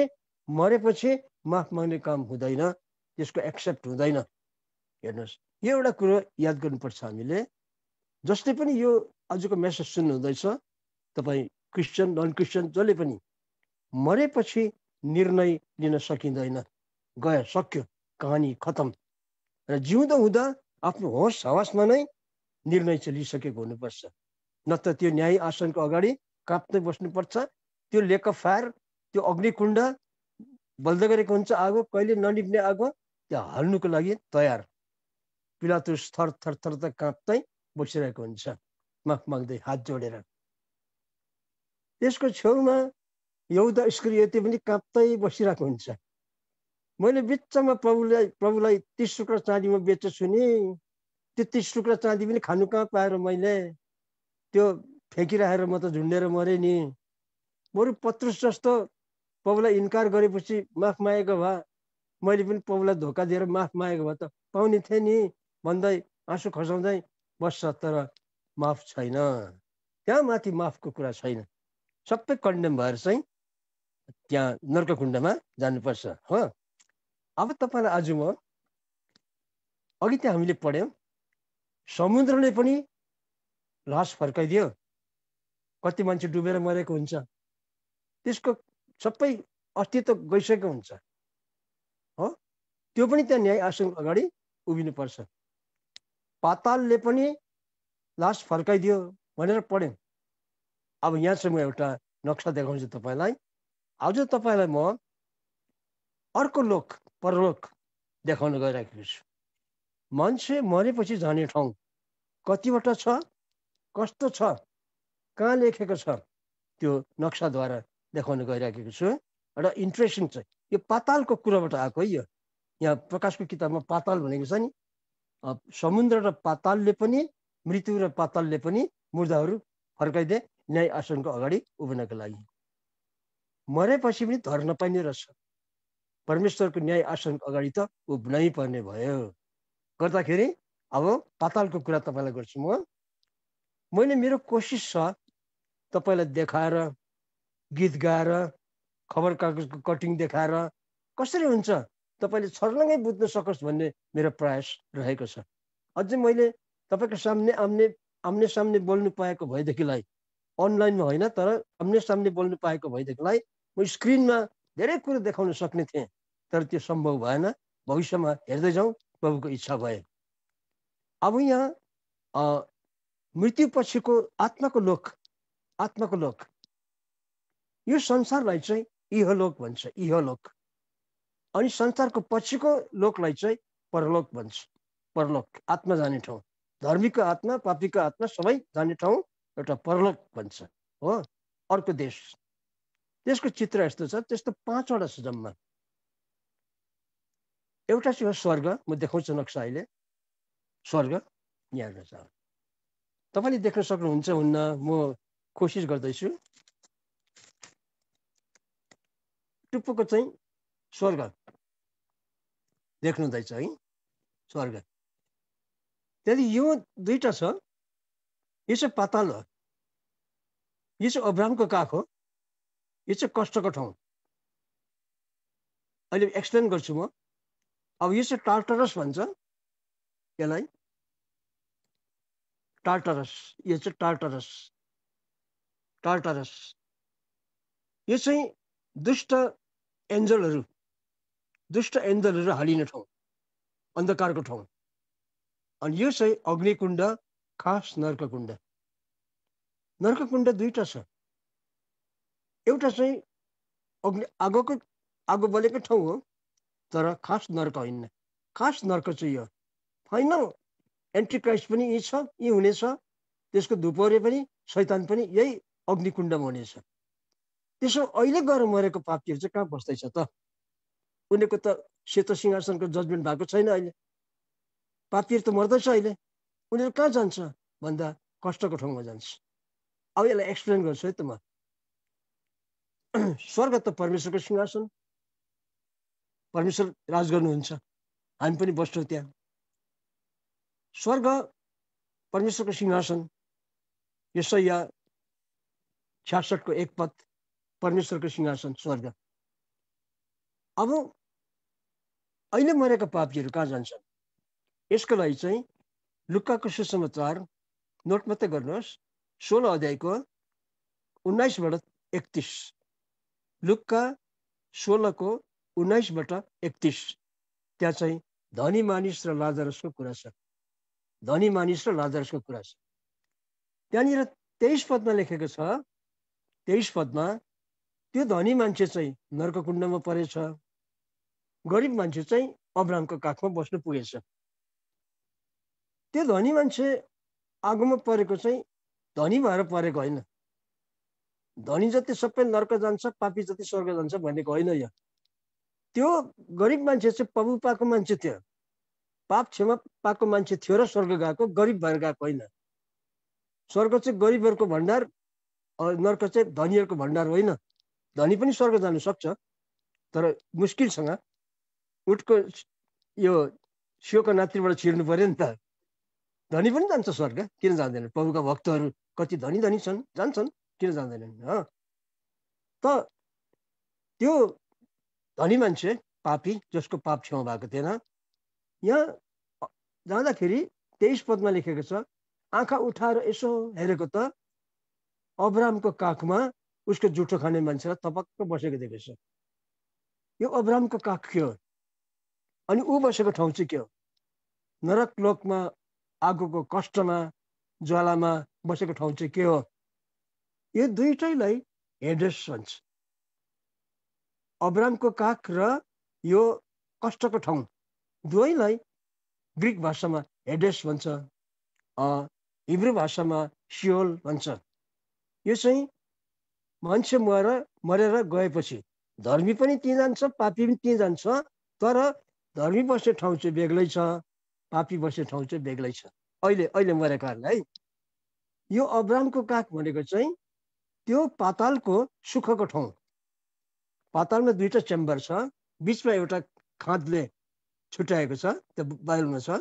मरेपछि माफ माग्ने काम हुँदैन त्यसको एक्सेप्ट हुँदैन हेर्नुहोस् यो एउटा कुरो याद गर्नुपर्छ हामीले जसले पनि यो आजको मेसेज सुन्नुहुँदैछ तपाईँ क्रिस्चियन नन क्रिस्चियन जसले पनि मरेपछि निर्णय लिन सकिँदैन गयो सक्यो कहानी खतम र जिउँदो हुँदा आफ्नो होस हवासमा नै निर्णय चाहिँ लिइसकेको हुनुपर्छ नत्र त्यो न्याय आसनको अगाडि काप्दै बस्नुपर्छ त्यो लेक फायर त्यो अग्निकुण्ड बल्दै गरेको हुन्छ आगो कहिले नलिप्ने आगो त्यो हाल्नुको लागि तयार पिलातुस थर थर थर त काँप्दै बसिरहेको हुन्छ माफ माग्दै हात जोडेर त्यसको छेउमा एउटा स्क्रिय त्यो पनि काँप्तै बसिरहेको हुन्छ मैले बिचमा प्रभुलाई प्रभुलाई तिस टुक्रा चाँदीमा बेचेछु नि त्यो तिस टुक्रा चाँदी पनि खानु कहाँ पाएर मैले त्यो फ्याँकिराखेर म त झुन्डेर मरेँ नि बरु पत्रुस जस्तो प्रभुलाई इन्कार गरेपछि माफ मागेको भए मैले पनि प्रभुलाई धोका दिएर माफ मागेको भए त पाउने थिएँ नि भन्दै आँसु खसाउँदै बस्छ तर माफ छैन त्यहाँ माथि माफको कुरा छैन सबै कन्डेम भएर चाहिँ त्यहाँ नर्ककुण्डमा जानुपर्छ हो अब तपाईँलाई आज म अघि त्यहाँ हामीले पढ्यौँ समुद्रले पनि लास फर्काइदियो कति मान्छे डुबेर मरेको हुन्छ त्यसको सबै अस्तित्व गइसकेको हुन्छ हो त्यो पनि त्यहाँ न्याय आसन अगाडि उभिनुपर्छ पातालले पनि लास फर्काइदियो भनेर पढ्यौँ अब यहाँ चाहिँ म एउटा नक्सा देखाउँछु तपाईँलाई आज तपाईँलाई म अर्को लोक परलोक देखाउन गइराखेको छु मान्छे मरेपछि जाने ठाउँ कतिवटा छ कस्तो छ कहाँ लेखेको छ त्यो नक्साद्वारा देखाउन गइराखेको छु एउटा इन्ट्रेस्टिङ छ यो पातालको कुराबाट आएको है यो यहाँ प्रकाशको किताबमा पाताल भनेको छ नि समुद्र र पातालले पनि मृत्यु र पातालले पनि मुर्दाहरू फर्काइदिए न्याय आसनको अगाडि उभिनको लागि मरेपछि पनि धर्न पाइने रहेछ परमेश्वरको न्याय आसनको अगाडि त उभ्नै पर्ने भयो गर्दाखेरि अब पातालको कुरा तपाईँलाई गर्छु म मैले मेरो कोसिस छ तपाईँलाई देखाएर गीत गाएर खबर कागजको कटिङ देखाएर कसरी हुन्छ तपाईँले छर्लङ्गै बुझ्न सकोस् भन्ने मेरो प्रयास रहेको छ अझै मैले तपाईँको सामने आम्ने आम्ने सामने बोल्नु पाएको भएदेखिलाई अनलाइनमा होइन तर आम्ने सामने बोल्नु पाएको भएदेखिलाई म स्क्रिनमा धेरै कुरो देखाउन सक्ने थिएँ तर त्यो सम्भव भएन भविष्यमा हेर्दै जाउँ प्रभुको इच्छा भए अब यहाँ मृत्युपछिको आत्माको लोक आत्माको लोक यो संसारलाई चाहिँ इहलोक भन्छ इहलोक अनि संसारको पछिको लोकलाई चाहिँ परलोक भन्छ परलोक आत्मा जाने ठाउँ धर्मीको आत्मा पापीको आत्मा सबै जाने ठाउँ एउटा परलोक भन्छ हो अर्को देश त्यसको चित्र यस्तो छ त्यस्तो पाँचवटा छ जम्मा एउटा चाहिँ हो स्वर्ग म देखाउँछु नक्सा अहिले स्वर्ग यहाँ छ तपाईँले देख्न सक्नुहुन्छ हुन्न म कोसिस गर्दैछु टुप्पोको चाहिँ स्वर्ग देख्नुहुँदैछ है स्वर्ग त्यहाँदेखि यो दुईवटा छ यो चाहिँ पाताल हो यो चाहिँ अभ्रामको काख हो यो चाहिँ कष्टको ठाउँ अहिले एक्सप्लेन गर्छु म अब यो चाहिँ टार्टरस भन्छ यसलाई टार्टरस यो चाहिँ टार्टरस टार्टरस यो चाहिँ दुष्ट एन्जलहरू दुष्ट एन्जलहरू हालिने ठाउँ अन्धकारको ठाउँ अनि यो चाहिँ अग्निकुण्ड खास नर्ककुण्ड नर्ककुण्ड दुईवटा छ एउटा चाहिँ अग्नि आगोको आगो बलेको ठाउँ हो तर खास नर्क होइन खास नर्क चाहिँ यो फाइनल एन्ट्रिक्राइस पनि यी छ यी हुनेछ त्यसको धुपोरे पनि शैतान पनि यही अग्निकुण्डमा हुनेछ त्यसो अहिले गएर मरेको पापीहरू चाहिँ कहाँ बस्दैछ त उनीहरूको त सेतो सिंहासनको जजमेन्ट भएको छैन अहिले पापीहरू त मर्दैछ अहिले उनीहरू कहाँ जान्छ भन्दा कष्टको ठाउँमा जान्छ अब यसलाई एक्सप्लेन गर्छु है त म स्वर्ग त परमेश्वरको सिंहासन परमेश्वर राज गर्नुहुन्छ हामी पनि बस्छौँ त्यहाँ स्वर्ग परमेश्वरको सिंहासन यसो या छ्यासठको एक पद परमेश्वरको सिंहासन स्वर्ग अब अहिले मरेका पापीहरू कहाँ जान्छन् यसको लागि चाहिँ लुक्काको सुसमाचार नोट मात्रै गर्नुहोस् सोह्र अध्यायको उन्नाइसबाट एकतिस लुक्का सोह्रको उन्नाइसबाट एकतिस त्यहाँ चाहिँ धनी मानिस र लाजरसको कुरा छ धनी मानिस र लाजरसको कुरा छ त्यहाँनिर तेइस पदमा लेखेको छ तेइस पदमा त्यो धनी मान्छे चाहिँ नर्ककुण्डमा परेछ गरिब मान्छे चाहिँ अब्रामको काखमा बस्नु पुगेछ त्यो धनी मान्छे आगोमा परेको चाहिँ धनी भएर परेको होइन धनी जति सबै नर्क जान्छ पापी जति स्वर्ग जान्छ भनेको होइन यो त्यो गरिब मान्छे चाहिँ प्रभु पाएको मान्छे थियो पाप क्षमा पाएको मान्छे थियो र स्वर्ग गएको गरिब भएर गएको होइन स्वर्ग चाहिँ गरिबहरूको भण्डार नर्क चाहिँ धनीहरूको भण्डार होइन धनी पनि स्वर्ग जानु सक्छ तर मुस्किलसँग उठको यो सियोको नातिबाट छिर्नु पऱ्यो नि त धनी पनि जान्छ स्वर्ग किन जाँदैन प्रभुका भक्तहरू कति धनी धनी छन् जान्छन् किन जाँदैनन् हो त त्यो धनी मान्छे पापी जसको पाप छेउ भएको थिएन यहाँ जाँदाखेरि तेइस पदमा लेखेको छ आँखा उठाएर यसो हेरेको त अब्रामको काखमा उसको जुठो खाने मान्छेलाई तपक्क बसेको देखेको छ यो अब्रामको काख के हो अनि ऊ बसेको ठाउँ चाहिँ के हो नरक लोकमा आगोको कष्टमा ज्वालामा बसेको ठाउँ चाहिँ के हो यो दुइटैलाई हेडेस भन्छ अब्रामको काख र यो कष्टको ठाउँ दुवैलाई ग्रिक भाषामा हेडेस भन्छ हिब्रू भाषामा सियोल भन्छ यो चाहिँ मान्छे मरेर मरेर गएपछि धर्मी पनि त्यहीँ जान्छ पापी पनि त्यहीँ जान्छ तर धर्मी बस्ने ठाउँ चाहिँ बेग्लै छ पापी बस्ने ठाउँ चाहिँ बेग्लै छ अहिले अहिले मरेकाहरूलाई है यो अब्रामको काख भनेको चाहिँ त्यो पातालको सुखको ठाउँ पातालमा दुईवटा चेम्बर छ बिचमा एउटा खाँदले छुट्याएको छ त्यो बाइबलमा छ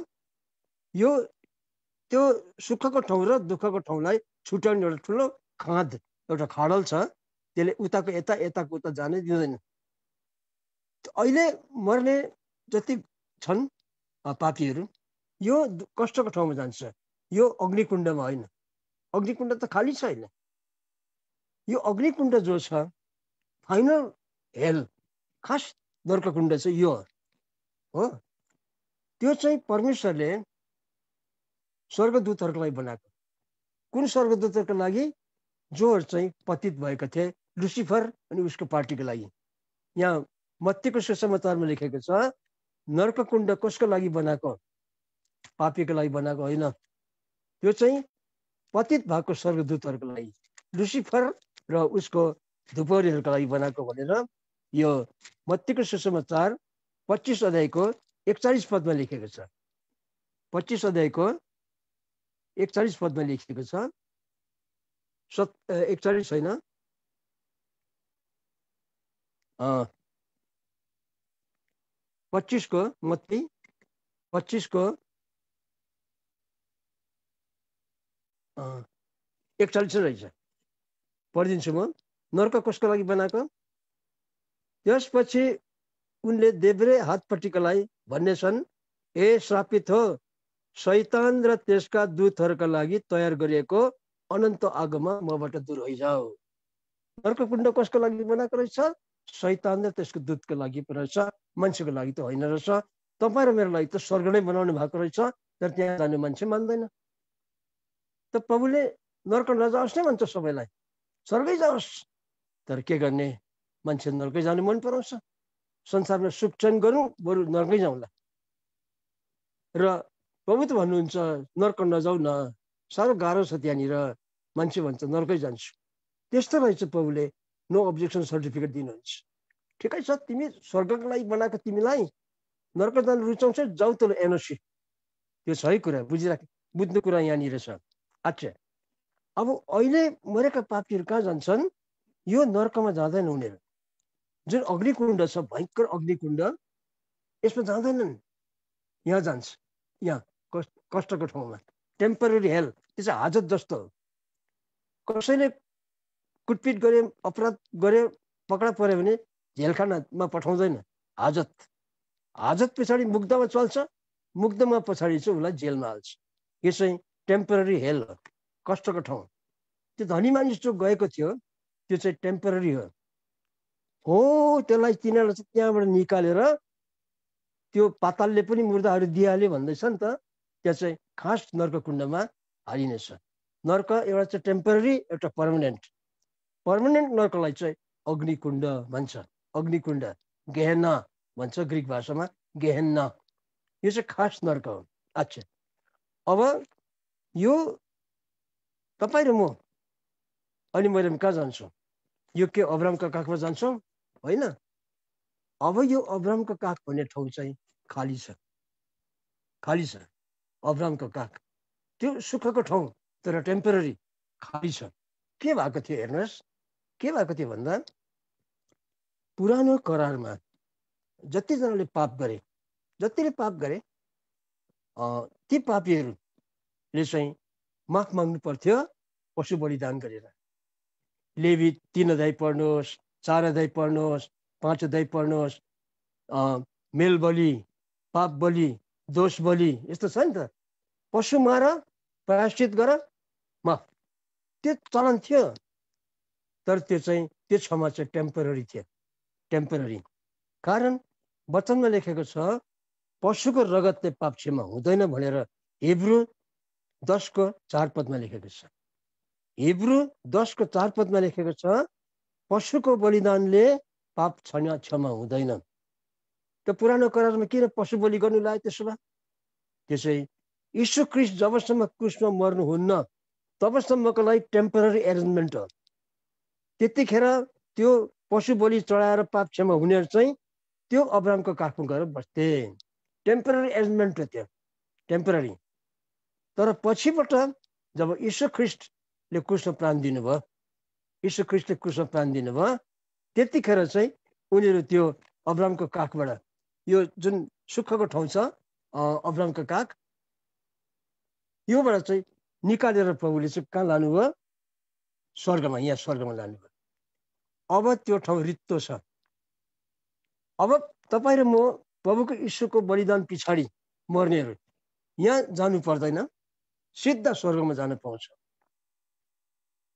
यो त्यो सुखको ठाउँ र दुःखको ठाउँलाई छुट्याउने एउटा ठुलो खाँद एउटा खाडल छ त्यसले उताको यता यताको उता जानै दिँदैन अहिले मर्ने जति छन् पापीहरू यो कष्टको ठाउँमा जान्छ यो अग्निकुण्डमा होइन अग्निकुण्ड त खाली होइन यो अग्निकुण्ड जो छ फाइनल हेल खास दर्ककुण्ड चाहिँ यो हो त्यो चाहिँ परमेश्वरले स्वर्गदूतहरूको लागि बनाएको कुन स्वर्गदूतहरूको लागि जोहरू चाहिँ पतित भएका थिए लुसिफर अनि उसको पार्टीको लागि यहाँ मत्तीको सुसमाचारमा लेखेको छ नर्क कुण्ड कसको लागि बनाएको पापीको लागि बनाएको होइन त्यो चाहिँ पतित भएको स्वर्गदूतहरूको लागि लुसिफर र उसको धुपरीहरूको लागि बनाएको भनेर यो मत्तीको सुसमाचार पच्चिस अध्यायको एकचालिस पदमा लेखेको छ पच्चिस अध्यायको एकचालिस पदमा लेखिएको छ सत् एकचालिस होइन पच्चिसको मती पच्चिसको एकचालिस रहेछ पढिदिन्छु म नर्क कसको लागि बनाएको त्यसपछि उनले देब्रे हातपट्टिकोलाई भन्नेछन् ए श्रापित हो शैतान र त्यसका दूतहरूका लागि तयार गरिएको अनन्त आगोमा मबाट दूर होइजाऊ नर्क कुण्ड कसको लागि बनाएको रहेछ शैतानले त्यसको दुधको लागि पनि रहेछ मान्छेको लागि त होइन रहेछ तपाईँ र मेरो लागि त स्वर्ग नै बनाउनु भएको रहेछ तर त्यहाँ जाने मान्छे मान्दैन त प्रभुले नर्क नजाओस् नै भन्छ सबैलाई स्वर्गै जाओस् तर के गर्ने मान्छे नर्कै जानु मन पराउँछ संसारमा सुखचन गरौँ बरु नर्कै जाउँला र प्रभु त भन्नुहुन्छ नर्क नजाउ न साह्रो गाह्रो छ त्यहाँनिर मान्छे भन्छ नर्कै जान्छु त्यस्तो रहेछ प्रभुले नो अब्जेक्सन सर्टिफिकेट दिनुहुन्छ ठिकै छ तिमी स्वर्गको लागि बनाएको तिमीलाई नर्क जान रुचाउँछ जाउ तल एनओसी त्यो सही कुरा बुझिराख बुझ्ने कुरा यहाँनिर छ अच्छा अब अहिले मरेका पापीहरू कहाँ जान्छन् यो नर्कमा जाँदैन उनीहरू जुन अग्निकुण्ड छ भयङ्कर अग्निकुण्ड यसमा जाँदैनन् यहाँ जान्छ यहाँ कष्टको ठाउँमा टेम्पररी हेल्थ त्यो चाहिँ हाजत जस्तो हो कसैले कुटपिट गरे अपराध गरे पक्रा पऱ्यो भने झेलखानामा पठाउँदैन हाजत हाजत पछाडि मुग्दामा चल्छ मुग्धमा पछाडि चाहिँ उसलाई जेलमा हाल्छ यो चाहिँ टेम्पररी हेल हो कष्टको ठाउँ त्यो धनी मानिस जो गएको थियो त्यो चाहिँ टेम्पररी हो हो त्यसलाई तिनीहरूलाई चाहिँ त्यहाँबाट निकालेर त्यो पातालले पनि मुर्दाहरू दिइहाल्यो भन्दैछ नि त त्यहाँ चाहिँ खास नर्क कुण्डमा हालिनेछ नर्क एउटा चाहिँ टेम्पररी एउटा पर्मानेन्ट पर्मानेन्ट नर्कलाई चाहिँ अग्निकुण्ड भन्छ अग्निकुण्ड गेहेन भन्छ ग्रिक भाषामा गेहेन्न यो चाहिँ खास नर्क हो अच्छा अब यो तपाईँ र म अनि मैले कहाँ जान्छु यो के अब्रामको काखमा जान्छौँ होइन अब यो अब्रामको काख भन्ने ठाउँ चाहिँ खाली छ खाली छ अब्रामको काख त्यो सुखको ठाउँ तर टेम्पररी खाली छ के भएको थियो हेर्नुहोस् के भएको थियो भन्दा पुरानो करारमा जतिजनाले पाप गरे जतिले पाप गरे ती पापीहरूले चाहिँ माफ माग्नु पर्थ्यो पशु बलिदान गरेर लेबी तिन अध्याय पढ्नुहोस् चार अध्याय पढ्नुहोस् पाँच अध्याय पढ्नुहोस् मेल बलि पाप बलि दोष बलि यस्तो छ नि त पशु मार प्रायश्चित गर माफ त्यो चलन थियो तर त्यो चाहिँ त्यो क्षमा चाहिँ टेम्पररी थियो टेम्पररी कारण वचनमा लेखेको छ पशुको रगतले पाप क्षमा हुँदैन भनेर हिब्रु दसको चार पदमा लेखेको छ हिब्रु दसको चार पदमा लेखेको छ पशुको बलिदानले पाप क्षमा क्षमा हुँदैन त्यो पुरानो करारमा किन पशु बलि गर्नु लाग्यो त्यसो भए त्यो चाहिँ यीशु क्रिस्ट जबसम्म क्रुसमा मर्नुहुन्न तबसम्मको लागि टेम्पररी एरेन्जमेन्ट हो त्यतिखेर त्यो पशु बलि चढाएर पाप क्षमा हुनेहरू चाहिँ त्यो अब्रामको काखमा गएर बस्थे टेम्पररी एरेन्जमेन्ट हो त्यो टेम्पररी तर पछिबाट जब यीशु ख्रिस्टले क्रुसमा प्राण दिनुभयो यीशु ख्रिस्टले क्रुसमा प्राण दिनुभयो त्यतिखेर चाहिँ उनीहरू त्यो अब्रामको काखबाट यो जुन सुखको ठाउँ छ अब्रामको काख योबाट चाहिँ निकालेर प्रभुले चाहिँ कहाँ लानुभयो स्वर्गमा यहाँ स्वर्गमा लानुभयो अब त्यो ठाउँ रित्तो छ अब तपाईँ र म प्रभुको ईश्वरको बलिदान पछाडि मर्नेहरू यहाँ जानु पर्दैन सिद्ध स्वर्गमा जान पाउँछ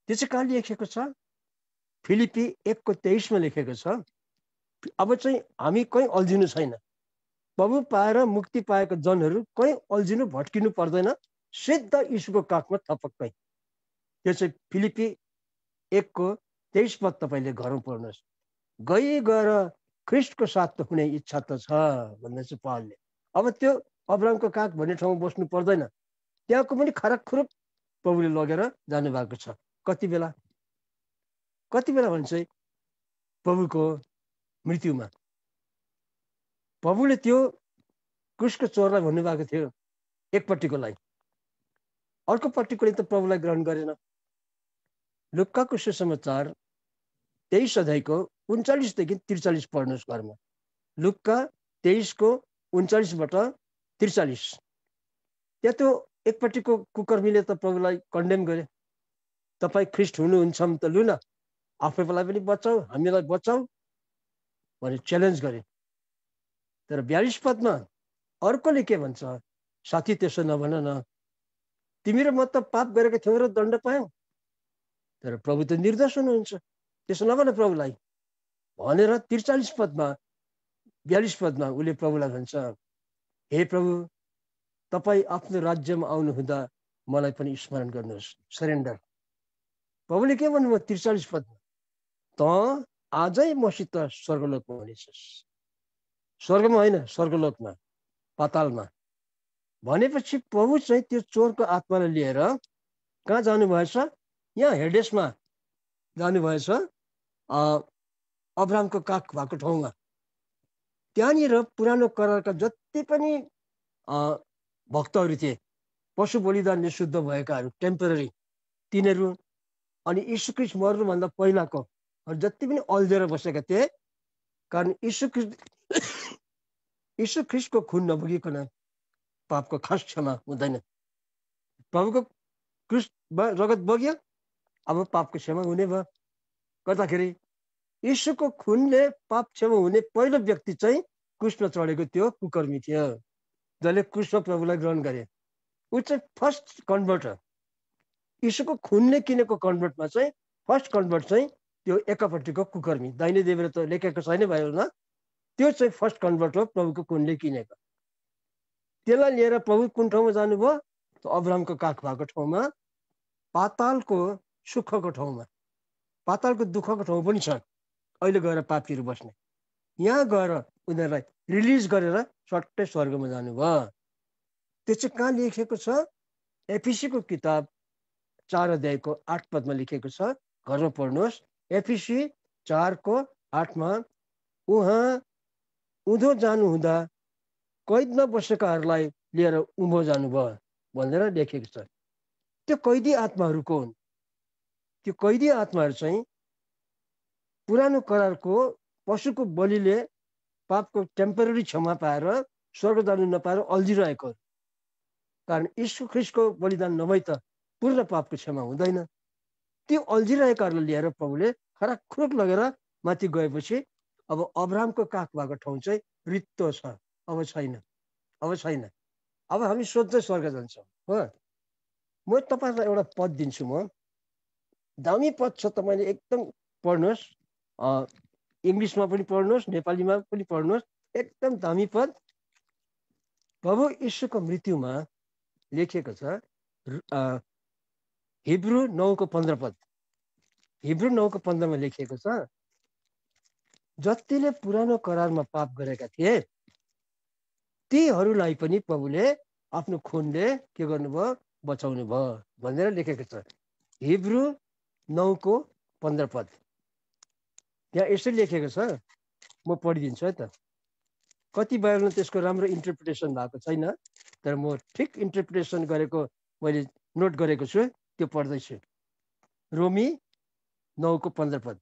त्यो चाहिँ कहाँ लेखेको छ फिलिपी एकको तेइसमा लेखेको छ अब चाहिँ हामी कहीँ अल्झिनु छैन प्रभु पाएर मुक्ति पाएको जनहरू कहीँ अल्झिनु भट्किनु पर्दैन सिद्ध यीशुको काखमा थपक्कै त्यो चाहिँ फिलिपी एकको तेइस पद तपाईँले घरमा पढ्नुहोस् गई गएर ख्रिस्टको साथ हुने इच्छा त छ भन्दैछ पालले अब त्यो अब्रामको काग भन्ने ठाउँमा बस्नु पर्दैन त्यहाँको पनि खराक खुरुप प्रभुले लगेर जानुभएको छ कति बेला कति बेला भने चाहिँ प्रभुको मृत्युमा प्रभुले त्यो कृष्ण चोरलाई भन्नुभएको थियो एकपट्टिको लागि अर्कोपट्टिकोले त प्रभुलाई ग्रहण गरेन लुक्काको सुसमाचार तेइस अध्यायको उन्चालिसदेखि त्रिचालिस पढ्नुहोस् घरमा लुक्का तेइसको उन्चालिसबाट त्रिचालिस त्यहाँ त्यो एकपट्टिको कुकर्मीले त प्रभुलाई कन्डेम गरे तपाईँ ख्रिस्ट हुनुहुन्छ त लु न आफैलाई पनि बचाऊ हामीलाई बचाऊ भनेर च्यालेन्ज गरे तर ब्यालिस पदमा अर्कोले के भन्छ साथी त्यसो नभन न तिमी र म त पाप गरेको थियौँ र दण्ड पायौँ तर प्रभु त निर्दोष हुनुहुन्छ त्यसो नभन प्रभुलाई भनेर त्रिचालिस पदमा बयालिस पदमा उसले प्रभुलाई भन्छ हे प्रभु तपाईँ आफ्नो राज्यमा आउनुहुँदा मलाई पनि स्मरण गर्नुहोस् सरेन्डर प्रभुले के भन्नुभयो त्रिचालिस पदमा त आजै मसित स्वर्गलोकमा हुनेछस् स्वर्गमा होइन स्वर्गलोकमा पातालमा भनेपछि प्रभु चाहिँ त्यो चोरको आत्मालाई लिएर कहाँ जानुभएछ यहाँ हेडेसमा जानुभएछ अब्रामको काख भएको ठाउँमा त्यहाँनिर पुरानो करारका जति पनि भक्तहरू थिए पशु बलिदानले शुद्ध भएकाहरू टेम्पररी तिनीहरू अनि यीशुकृष्ण मर्नुभन्दा पहिलाको जति पनि अल्झेर बसेका थिए कारण यीशुकृष्ण यीशुख्रिस्टको खुन नभुगिकन पापको खास क्षमा हुँदैन प्रभुको क्रिस्टमा रगत बग्यो अब पापको क्षमा हुने भयो गर्दाखेरि यीशुको खुनले पाप क्षमा हुने पहिलो व्यक्ति चाहिँ कृष्ण चढेको त्यो कुकर्मी थियो जसले कृष्ण प्रभुलाई ग्रहण गरे ऊ चाहिँ फर्स्ट कन्भर्ट हो यीशुको खुनले किनेको कन्भर्टमा चाहिँ फर्स्ट कन्भर्ट चाहिँ त्यो एकापट्टिको कुकर्मी दाहिने देवेर त लेखेको छैन भाइहरूमा त्यो चाहिँ फर्स्ट कन्भर्ट हो प्रभुको खुनले किनेको त्यसलाई लिएर प्रभु कुन ठाउँमा जानुभयो अब्राहमको काख भएको ठाउँमा पातालको सुखको ठाउँमा पातालको दुःखको ठाउँ पनि छन् अहिले गएर पापीहरू बस्ने यहाँ गएर उनीहरूलाई रिलिज गरेर सट्टै स्वर्गमा जानु जानुभयो त्यो चाहिँ कहाँ लेखेको छ एफिसीको किताब चार अध्यायको आठ पदमा लेखेको छ घरमा पढ्नुहोस् एफिसी चारको आठमा उहाँ उँधो जानुहुँदा कैदमा बसेकाहरूलाई लिएर उँभो जानुभयो भनेर लेखेको छ त्यो कैदी आत्माहरूको हुन् त्यो कैदी आत्माहरू चाहिँ पुरानो करारको पशुको बलिले पापको टेम्पररी क्षमा पाएर स्वर्ग जानु नपाएर अल्झिरहेको कारण यीशु ख्रिस्टको बलिदान नभई त पूर्ण पापको क्षमा हुँदैन त्यो अल्झिरहेकाहरूलाई ल्याएर प्रभुले खराखुरुक लगेर माथि गएपछि अब अब्रामको काख भएको ठाउँ चाहिँ रित्तो छ अब छैन अब छैन अब हामी सोध्दै स्वर्ग जान्छौँ हो म तपाईँलाई एउटा पद दिन्छु म दामी पद छ तपाईँले एकदम पढ्नुहोस् इङ्ग्लिसमा पनि पढ्नुहोस् नेपालीमा पनि पढ्नुहोस् एकदम दामी पद प्रभु यीशुको मृत्युमा लेखिएको छ हिब्रु नौको पन्ध्र पद हिब्रू नौको पन्ध्रमा लेखिएको छ जतिले पुरानो करारमा पाप गरेका थिए तीहरूलाई पनि प्रभुले आफ्नो खुनले के गर्नुभयो बचाउनु भयो भनेर लेखेको छ हिब्रु नौको पन्ध्र पद त्यहाँ यसरी लेखेको छ म पढिदिन्छु है त कति बाइबलमा त्यसको राम्रो इन्टरप्रिटेसन भएको छैन तर म ठिक इन्टरप्रिटेसन गरेको मैले नोट गरेको छु त्यो पढ्दैछु रोमी नौको पन्ध्र पद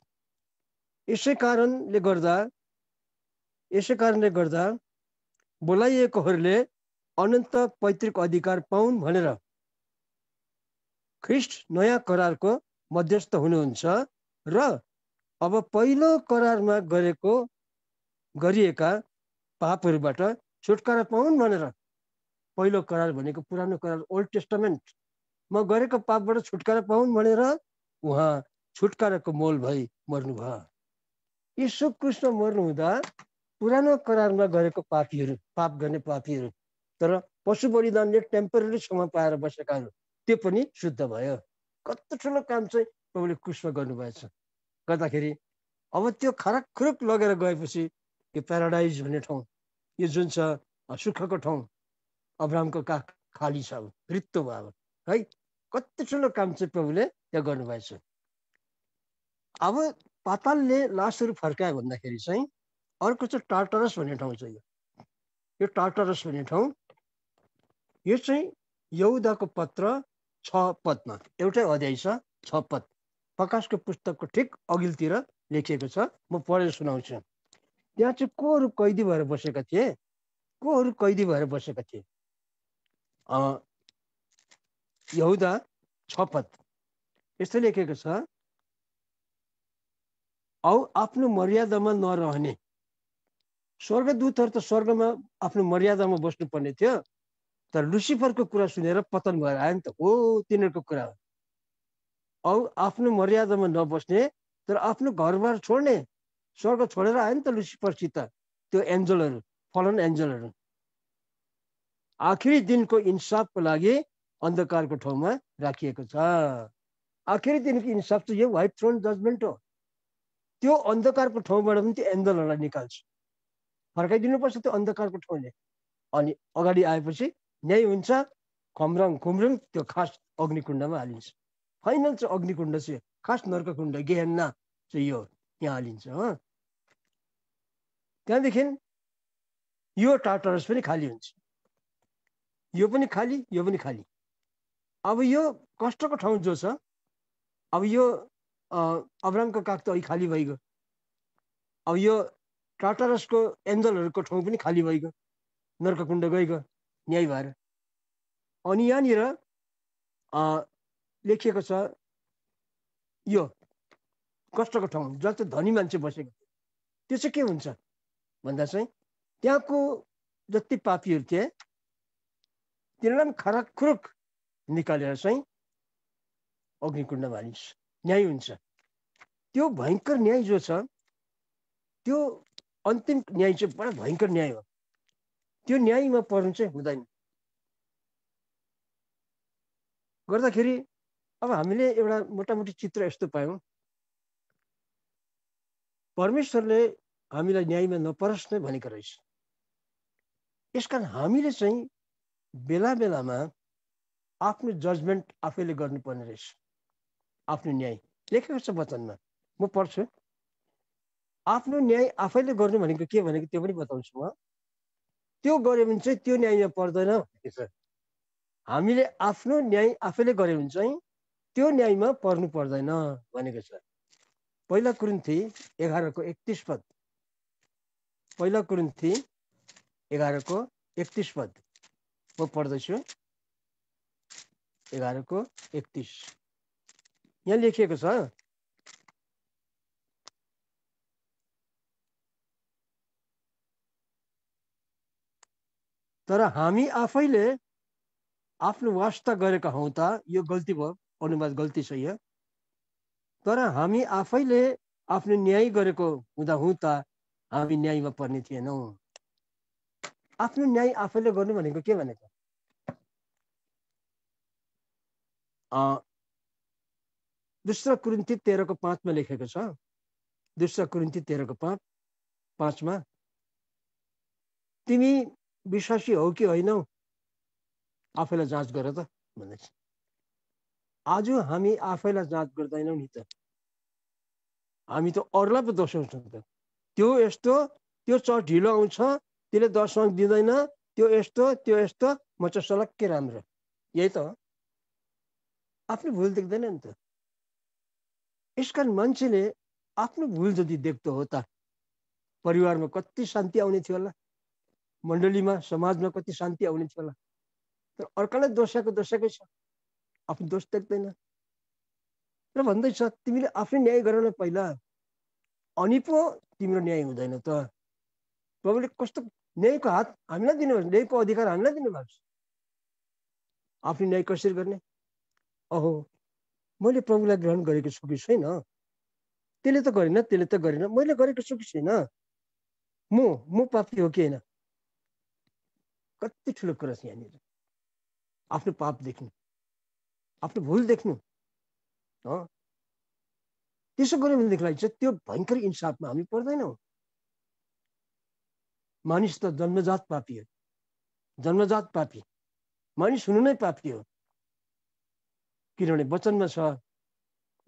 यसै कारणले गर्दा यसै कारणले गर्दा बोलाइएकोहरूले अनन्त पैतृक अधिकार पाउन् भनेर ख्रिस्ट नयाँ करारको मध्यस्थ हुनुहुन्छ र अब पहिलो करारमा गरेको गरिएका पापहरूबाट छुटकारा पाउन् भनेर पहिलो करार भनेको पुरानो करार ओल्ड म गरेको पापबाट छुटकारा पाउन् भनेर उहाँ छुटकाराको मोल भई मर्नुभयो यीशु कृष्ण मर्नुहुँदा पुरानो करारमा गरेको पापीहरू पाप गर्ने पापीहरू तर पशु बलिदानले टेम्पररी क्षमा पाएर बसेकाहरू त्यो पनि शुद्ध भयो कत्रो ठुलो काम चाहिँ प्रभुले क्रुसमा गर्नुभएछ गर्दाखेरि अब त्यो खरक खुरक लगेर गएपछि यो प्याराडाइज भन्ने ठाउँ यो जुन छ सुखको ठाउँ अब्रामको का खाली छ अब रित्तो भयो अब है कति ठुलो काम चाहिँ प्रभुले त्यहाँ गर्नुभएछ अब पातालले लासहरू फर्कायो भन्दाखेरि चाहिँ अर्को चाहिँ टार्टरस भन्ने ठाउँ छ यो यो टार्टरस भन्ने ठाउँ यो चाहिँ यौदाको पत्र छ पदमा एउटै अध्याय छ छ पद प्रकाशको पुस्तकको ठिक अघिल्तिर लेखिएको छ म पढेर सुनाउँछु त्यहाँ चाहिँ कोहरू कैदी भएर बसेका थिए कोहरू कैदी भएर बसेका थिए यहुदा छ पद यस्तो लेखेको छ औ आफ्नो मर्यादामा नरहने स्वर्गदूतहरू त स्वर्गमा आफ्नो मर्यादामा बस्नुपर्ने थियो तर लुसिफरको कुरा सुनेर पतन भएर आयो नि त हो तिनीहरूको कुरा हो औ आफ्नो मर्यादामा नबस्ने तर आफ्नो घरबार छोड्ने स्वर्ग छोडेर आयो नि त लुसिफरसित त्यो एन्जलहरू फलन एन्जलहरू आखिरी दिनको इन्साफको लागि अन्धकारको ठाउँमा राखिएको छ आखिरी दिनको इन्साफ चाहिँ यो वाइट थ्रोन जजमेन्ट हो त्यो अन्धकारको ठाउँबाट पनि त्यो एन्जलहरूलाई निकाल्छ फर्काइदिनुपर्छ त्यो अन्धकारको ठाउँले अनि अगाडि आएपछि न्याय हुन्छ खम्रङ खुम्रुङ त्यो खास अग्निकुण्डमा हालिन्छ फाइनल चाहिँ अग्निकुण्ड चाहिँ खास नर्ककुण्ड गेहेन्ना चाहिँ यो यहाँ हालिन्छ हो त्यहाँदेखि यो टाटरस पनि खाली हुन्छ यो पनि खाली यो पनि खाली अब यो कष्टको ठाउँ जो छ अब यो अब्रामको काग त अहिले खाली भइगयो अब यो टाटारसको एन्जलहरूको ठाउँ पनि खाली भइगयो नर्ककुण्ड गइगयो न्याय भएर अनि यहाँनिर लेखिएको छ यो कष्टको ठाउँ जहाँ चाहिँ धनी मान्छे बसेको त्यो चाहिँ के हुन्छ भन्दा चाहिँ त्यहाँको जति पापीहरू थिए तिनीहरूलाई पनि खराखुरुक निकालेर चाहिँ अग्निकुण्डमा हालिन्छ न्याय हुन्छ त्यो भयङ्कर न्याय जो छ त्यो अन्तिम न्याय चाहिँ बडा भयङ्कर न्याय हो त्यो न्यायमा पर्नु चाहिँ हुँदैन गर्दाखेरि अब हामीले एउटा मोटामोटी चित्र यस्तो पायौँ परमेश्वरले हामीलाई न्यायमा नपरोस् नै भनेको रहेछ यस कारण हामीले चाहिँ बेला बेलामा आफ्नो जजमेन्ट आफैले गर्नुपर्ने रहेछ आफ्नो न्याय लेखेको छ वचनमा म पढ्छु आफ्नो न्याय आफैले गर्नु भनेको के भनेको त्यो पनि बताउँछु म त्यो गऱ्यो भने चाहिँ त्यो न्यायमा पर्दैन हामीले आफ्नो न्याय आफैले गऱ्यो भने चाहिँ त्यो न्यायमा पर्नु पर्दैन भनेको छ पहिला कुरुन्थी एघारको एकतिस पद पहिला कुरुन्थी एघारको एकतिस पद म पढ्दैछु एघारको एकतिस यहाँ लेखिएको छ तर हामी आफैले आफ्नो वास्ता गरेका हौँ त यो गल्ती भयो अनुवाद गल्ती हो तर हामी आफैले आफ्नो न्याय गरेको हुँदा हुँ त हामी न्यायमा पर्ने थिएनौँ आफ्नो न्याय आफैले गर्नु भनेको के भनेको दोस्रो कुरुन्ती तेह्रको पाँचमा लेखेको छ दोस्रो कुरुन्ती तेह्रको पाँच पाँचमा तिमी विश्वासी हो कि होइनौ आफैलाई जाँच गर त भन्दैछ आज हामी आफैलाई जाँच गर्दैनौँ नि त हामी त अरूलाई पो दर्शाउँछौँ त त्यो यस्तो त्यो च ढिलो आउँछ त्यसले दर्शन दिँदैन त्यो यस्तो त्यो यस्तो म चाहिँ सलक्कै राम्रो यही त आफ्नो भुल देख्दैन नि त यसकारण मान्छेले आफ्नो भुल जति देख्दो हो त परिवारमा कति शान्ति आउने थियो होला मण्डलीमा समाजमा कति शान्ति आउने थियो होला तर अर्कालाई दोस्याएको दोषाकै छ आफ्नो दोष देख्दैन र भन्दैछ तिमीले आफ्नै न्याय गर पहिला अनि पो तिम्रो न्याय हुँदैन त प्रभुले कस्तो न्यायको हात हामीलाई दिनुभएको न्यायको अधिकार हामीलाई दिनुभएको छ आफ्नो न्याय कसरी गर्ने अहो मैले प्रभुलाई ग्रहण गरेको छु कि छैन त्यसले त गरेन त्यसले त गरेन मैले गरेको छु कि छैन म म पापी हो कि होइन कति ठुलो कुरा छ यहाँनिर आफ्नो पाप देख्नु आफ्नो भुल देख्नु त्यसो गऱ्यो भनेदेखिलाई चाहिँ त्यो भयङ्कर इन्साफमा हामी पर्दैनौँ मानिस त जन्मजात पापी हो जन्मजात पापी मानिस हुनु नै पापी हो किनभने वचनमा छ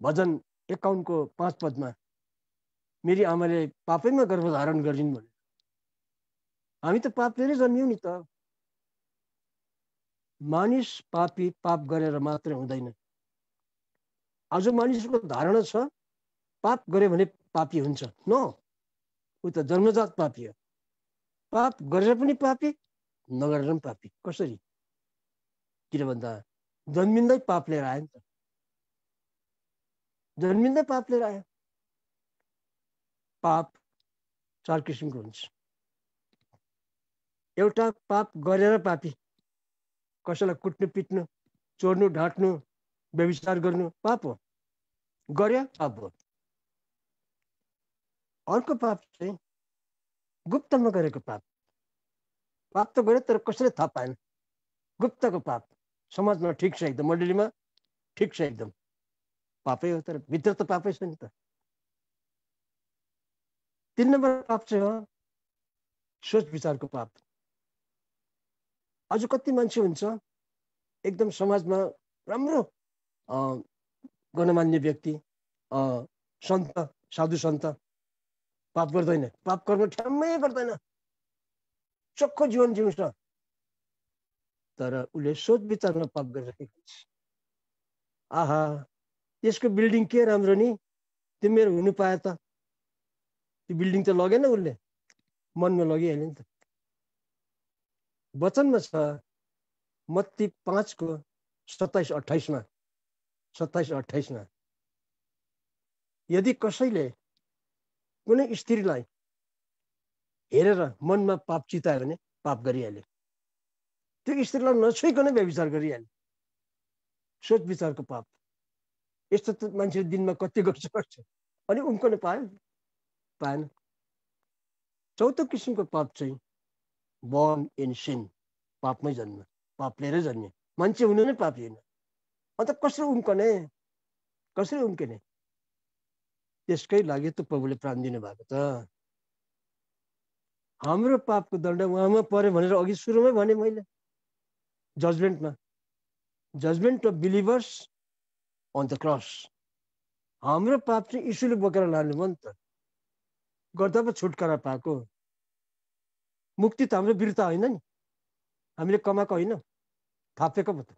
भजन एकाउन्टको पाँच पदमा मेरी आमाले पापैमा गर्भ धारण गरिन् भने हामी त पापले नै जन्मियौँ नि त मानिस पापी पाप गरेर मात्रै हुँदैन आज मानिसको धारणा छ पाप गऱ्यो भने पापी हुन्छ न ऊ त जन्मजात पापी हो पाप गरेर पनि पापी नगरेर पनि पापी कसरी किन भन्दा जन्मिँदै पाप लिएर आयो नि त जन्मिँदै पाप लिएर आयो पाप चार किसिमको हुन्छ एउटा पाप गरेर पापी कसैलाई कुट्नु पिट्नु चोर्नु ढाँट्नु व्यविचार गर्नु पाप हो गर्यो पाप हो अर्को पाप चाहिँ गुप्तमा गरेको पाप पाप त गऱ्यो तर कसैले थाहा पाएन गुप्तको पाप समाजमा ठिक छ एकदम मण्डलीमा ठिक छ एकदम पापै हो तर भित्र त पापै छ नि त तिन नम्बर पाप चाहिँ हो सोच विचारको पाप आज कति मान्छे हुन्छ एकदम समाजमा राम्रो गणमान्य व्यक्ति सन्त साधु सन्त पाप गर्दैन पाप कर्म ठ्याम्मै गर्दैन चक्खो जीवन जिउँछ तर उसले सोच विचारमा पाप गरिरहेको छ आहा यसको बिल्डिङ के राम्रो नि त्यो मेरो हुनु पायो त त्यो बिल्डिङ त लगेन उसले मनमा लगिहाल्यो नि त वचनमा छ मत्ती पाँचको सत्ताइस अठाइसमा सत्ताइस अठाइसमा यदि कसैले कुनै स्त्रीलाई हेरेर मनमा पाप चितायो भने पाप गरिहाल्यो त्यो स्त्रीलाई नछोइकन व्यविचार गरिहाल्यो सोच विचारको पाप यस्तो त मान्छेले दिनमा कति गर्छ गर्छ अनि उम्कन पायो पाएन चौथो किसिमको पाप चाहिँ बर्न इन सिन पापमै जन्म पाप लिएरै जन्मे मान्छे हुनु नै पापी होइन अन्त कसरी उम्कने कसरी उम्किने त्यसकै लागि त प्रभुले प्राण दिनुभएको त हाम्रो पापको दण्ड उहाँमा पऱ्यो भनेर अघि सुरुमै भने मैले जजमेन्टमा judgement of believers on the cross हाम्रो पाप चाहिँ इसुले बोकेर लानुभयो नि त गर्दा पो छुटकारा पाएको मुक्ति त हाम्रो विरुद्ध होइन नि हामीले कमाएको होइन थापेको मात्र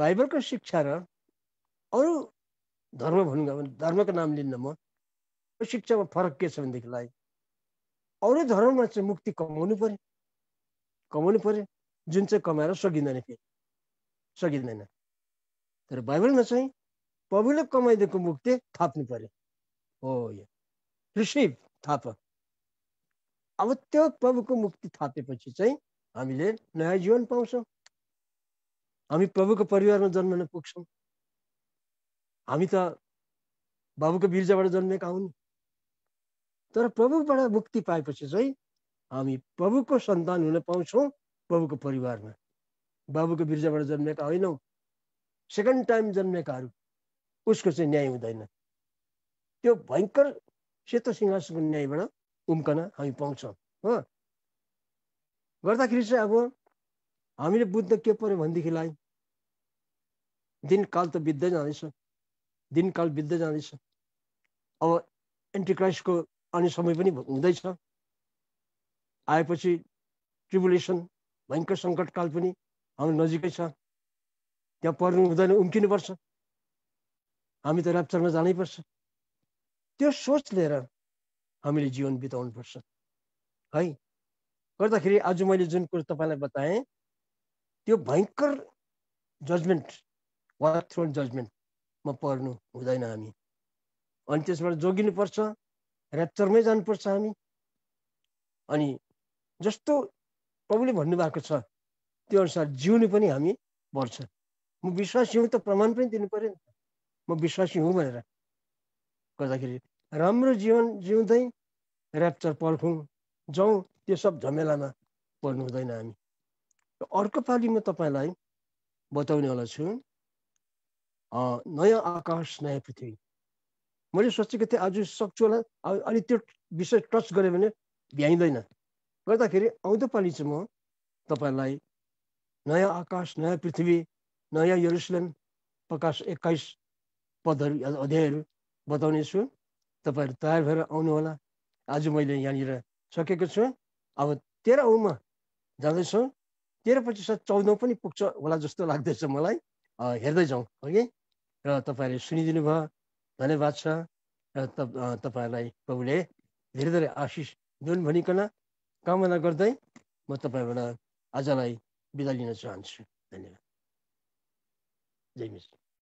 बाइबलको शिक्षा र अरू धर्म भनौँ भने धर्मको नाम लिन्न म शिक्षामा फरक के छ भनेदेखिलाई अरू धर्ममा चाहिँ मुक्ति कमाउनु पर्यो कमाउनु पर्यो जुन चाहिँ कमाएर सकिँदैन फेरि सकिँदैन तर बाइबलमा चाहिँ प्रभुले कमाइदिएको मुक्ति थाप्नु पर्यो हो यो रिसिभ थाप अब त्यो प्रभुको मुक्ति थापेपछि चाहिँ हामीले नयाँ जीवन पाउँछौँ हामी प्रभुको परिवारमा जन्मन पुग्छौँ हामी त बाबुको बिर्जाबाट जन्मेका हौँ तर प्रभुबाट मुक्ति पाएपछि चाहिँ हामी प्रभुको सन्तान हुन पाउँछौँ प्रभुको परिवारमा बाबुको बिर्जाबाट जन्मेका होइनौँ सेकेन्ड टाइम जन्मेकाहरू उसको चाहिँ न्याय हुँदैन त्यो भयङ्कर सेतो सिंहासनको न्यायबाट उम्कन हामी पाउँछौँ हो गर्दाखेरि चाहिँ अब हामीले बुद्ध के पर्यो भनेदेखिलाई दिनकाल त बित्दै जाँदैछ दिनकाल बित्दै जाँदैछ अब एन्टिक्राइस्टको आउने समय पनि हुँदैछ आएपछि ट्रिबुलेसन भयङ्कर सङ्कटकाल पनि हाम्रो नजिकै छ त्यहाँ पर्नु हुँदैन उम्किनुपर्छ हामी त ऱ्याप्चरमा जानैपर्छ त्यो सोच लिएर हामीले जीवन बिताउनुपर्छ है गर्दाखेरि आज मैले जुन कुरो तपाईँलाई बताएँ त्यो भयङ्कर जजमेन्ट वा थ्रो जजमेन्टमा पर्नु हुँदैन हामी अनि त्यसबाट जोगिनुपर्छ ऱ्याप्चरमै जानुपर्छ हामी अनि जस्तो प्रभुले भन्नुभएको छ त्यो अनुसार जिउनु पनि हामी पर्छ म विश्वासी हुँ त प्रमाण पनि दिनु पऱ्यो नि म विश्वासी हुँ भनेर गर्दाखेरि राम्रो जीवन जिउँदै ऱ्याप्चर पर्खौँ जाउँ त्यो सब झमेलामा पर्नु हुँदैन हामी अर्को पालि म तपाईँलाई बताउनेवाला छु नयाँ आकाश नयाँ पृथ्वी मैले सोचेको थिएँ आज सक्छु होला अनि त्यो विषय टच गऱ्यो भने भ्याइँदैन गर्दाखेरि आउँदो पालि चाहिँ म तपाईँलाई नयाँ आकाश नयाँ पृथ्वी नयाँ यरुसलेम प्रकाश एक्काइस पदहरू अध्यायहरू बताउने तपाईँहरू तयार भएर आउनुहोला आज मैले यहाँनिर सकेको छु अब तेह्र औमा जाँदैछौँ तेह्र पच्चिस चौधौँ पनि पुग्छ होला जस्तो लाग्दैछ मलाई हेर्दै जाउँ अघि र तपाईँहरूले सुनिदिनु भयो धन्यवाद छ र तपाईँहरूलाई प्रभुले धेरै धेरै आशिष दिउन् भनिकन कामना गर्दै म तपाईँबाट आजलाई बिदा लिन चाहन्छु धन्यवाद जय मिश्र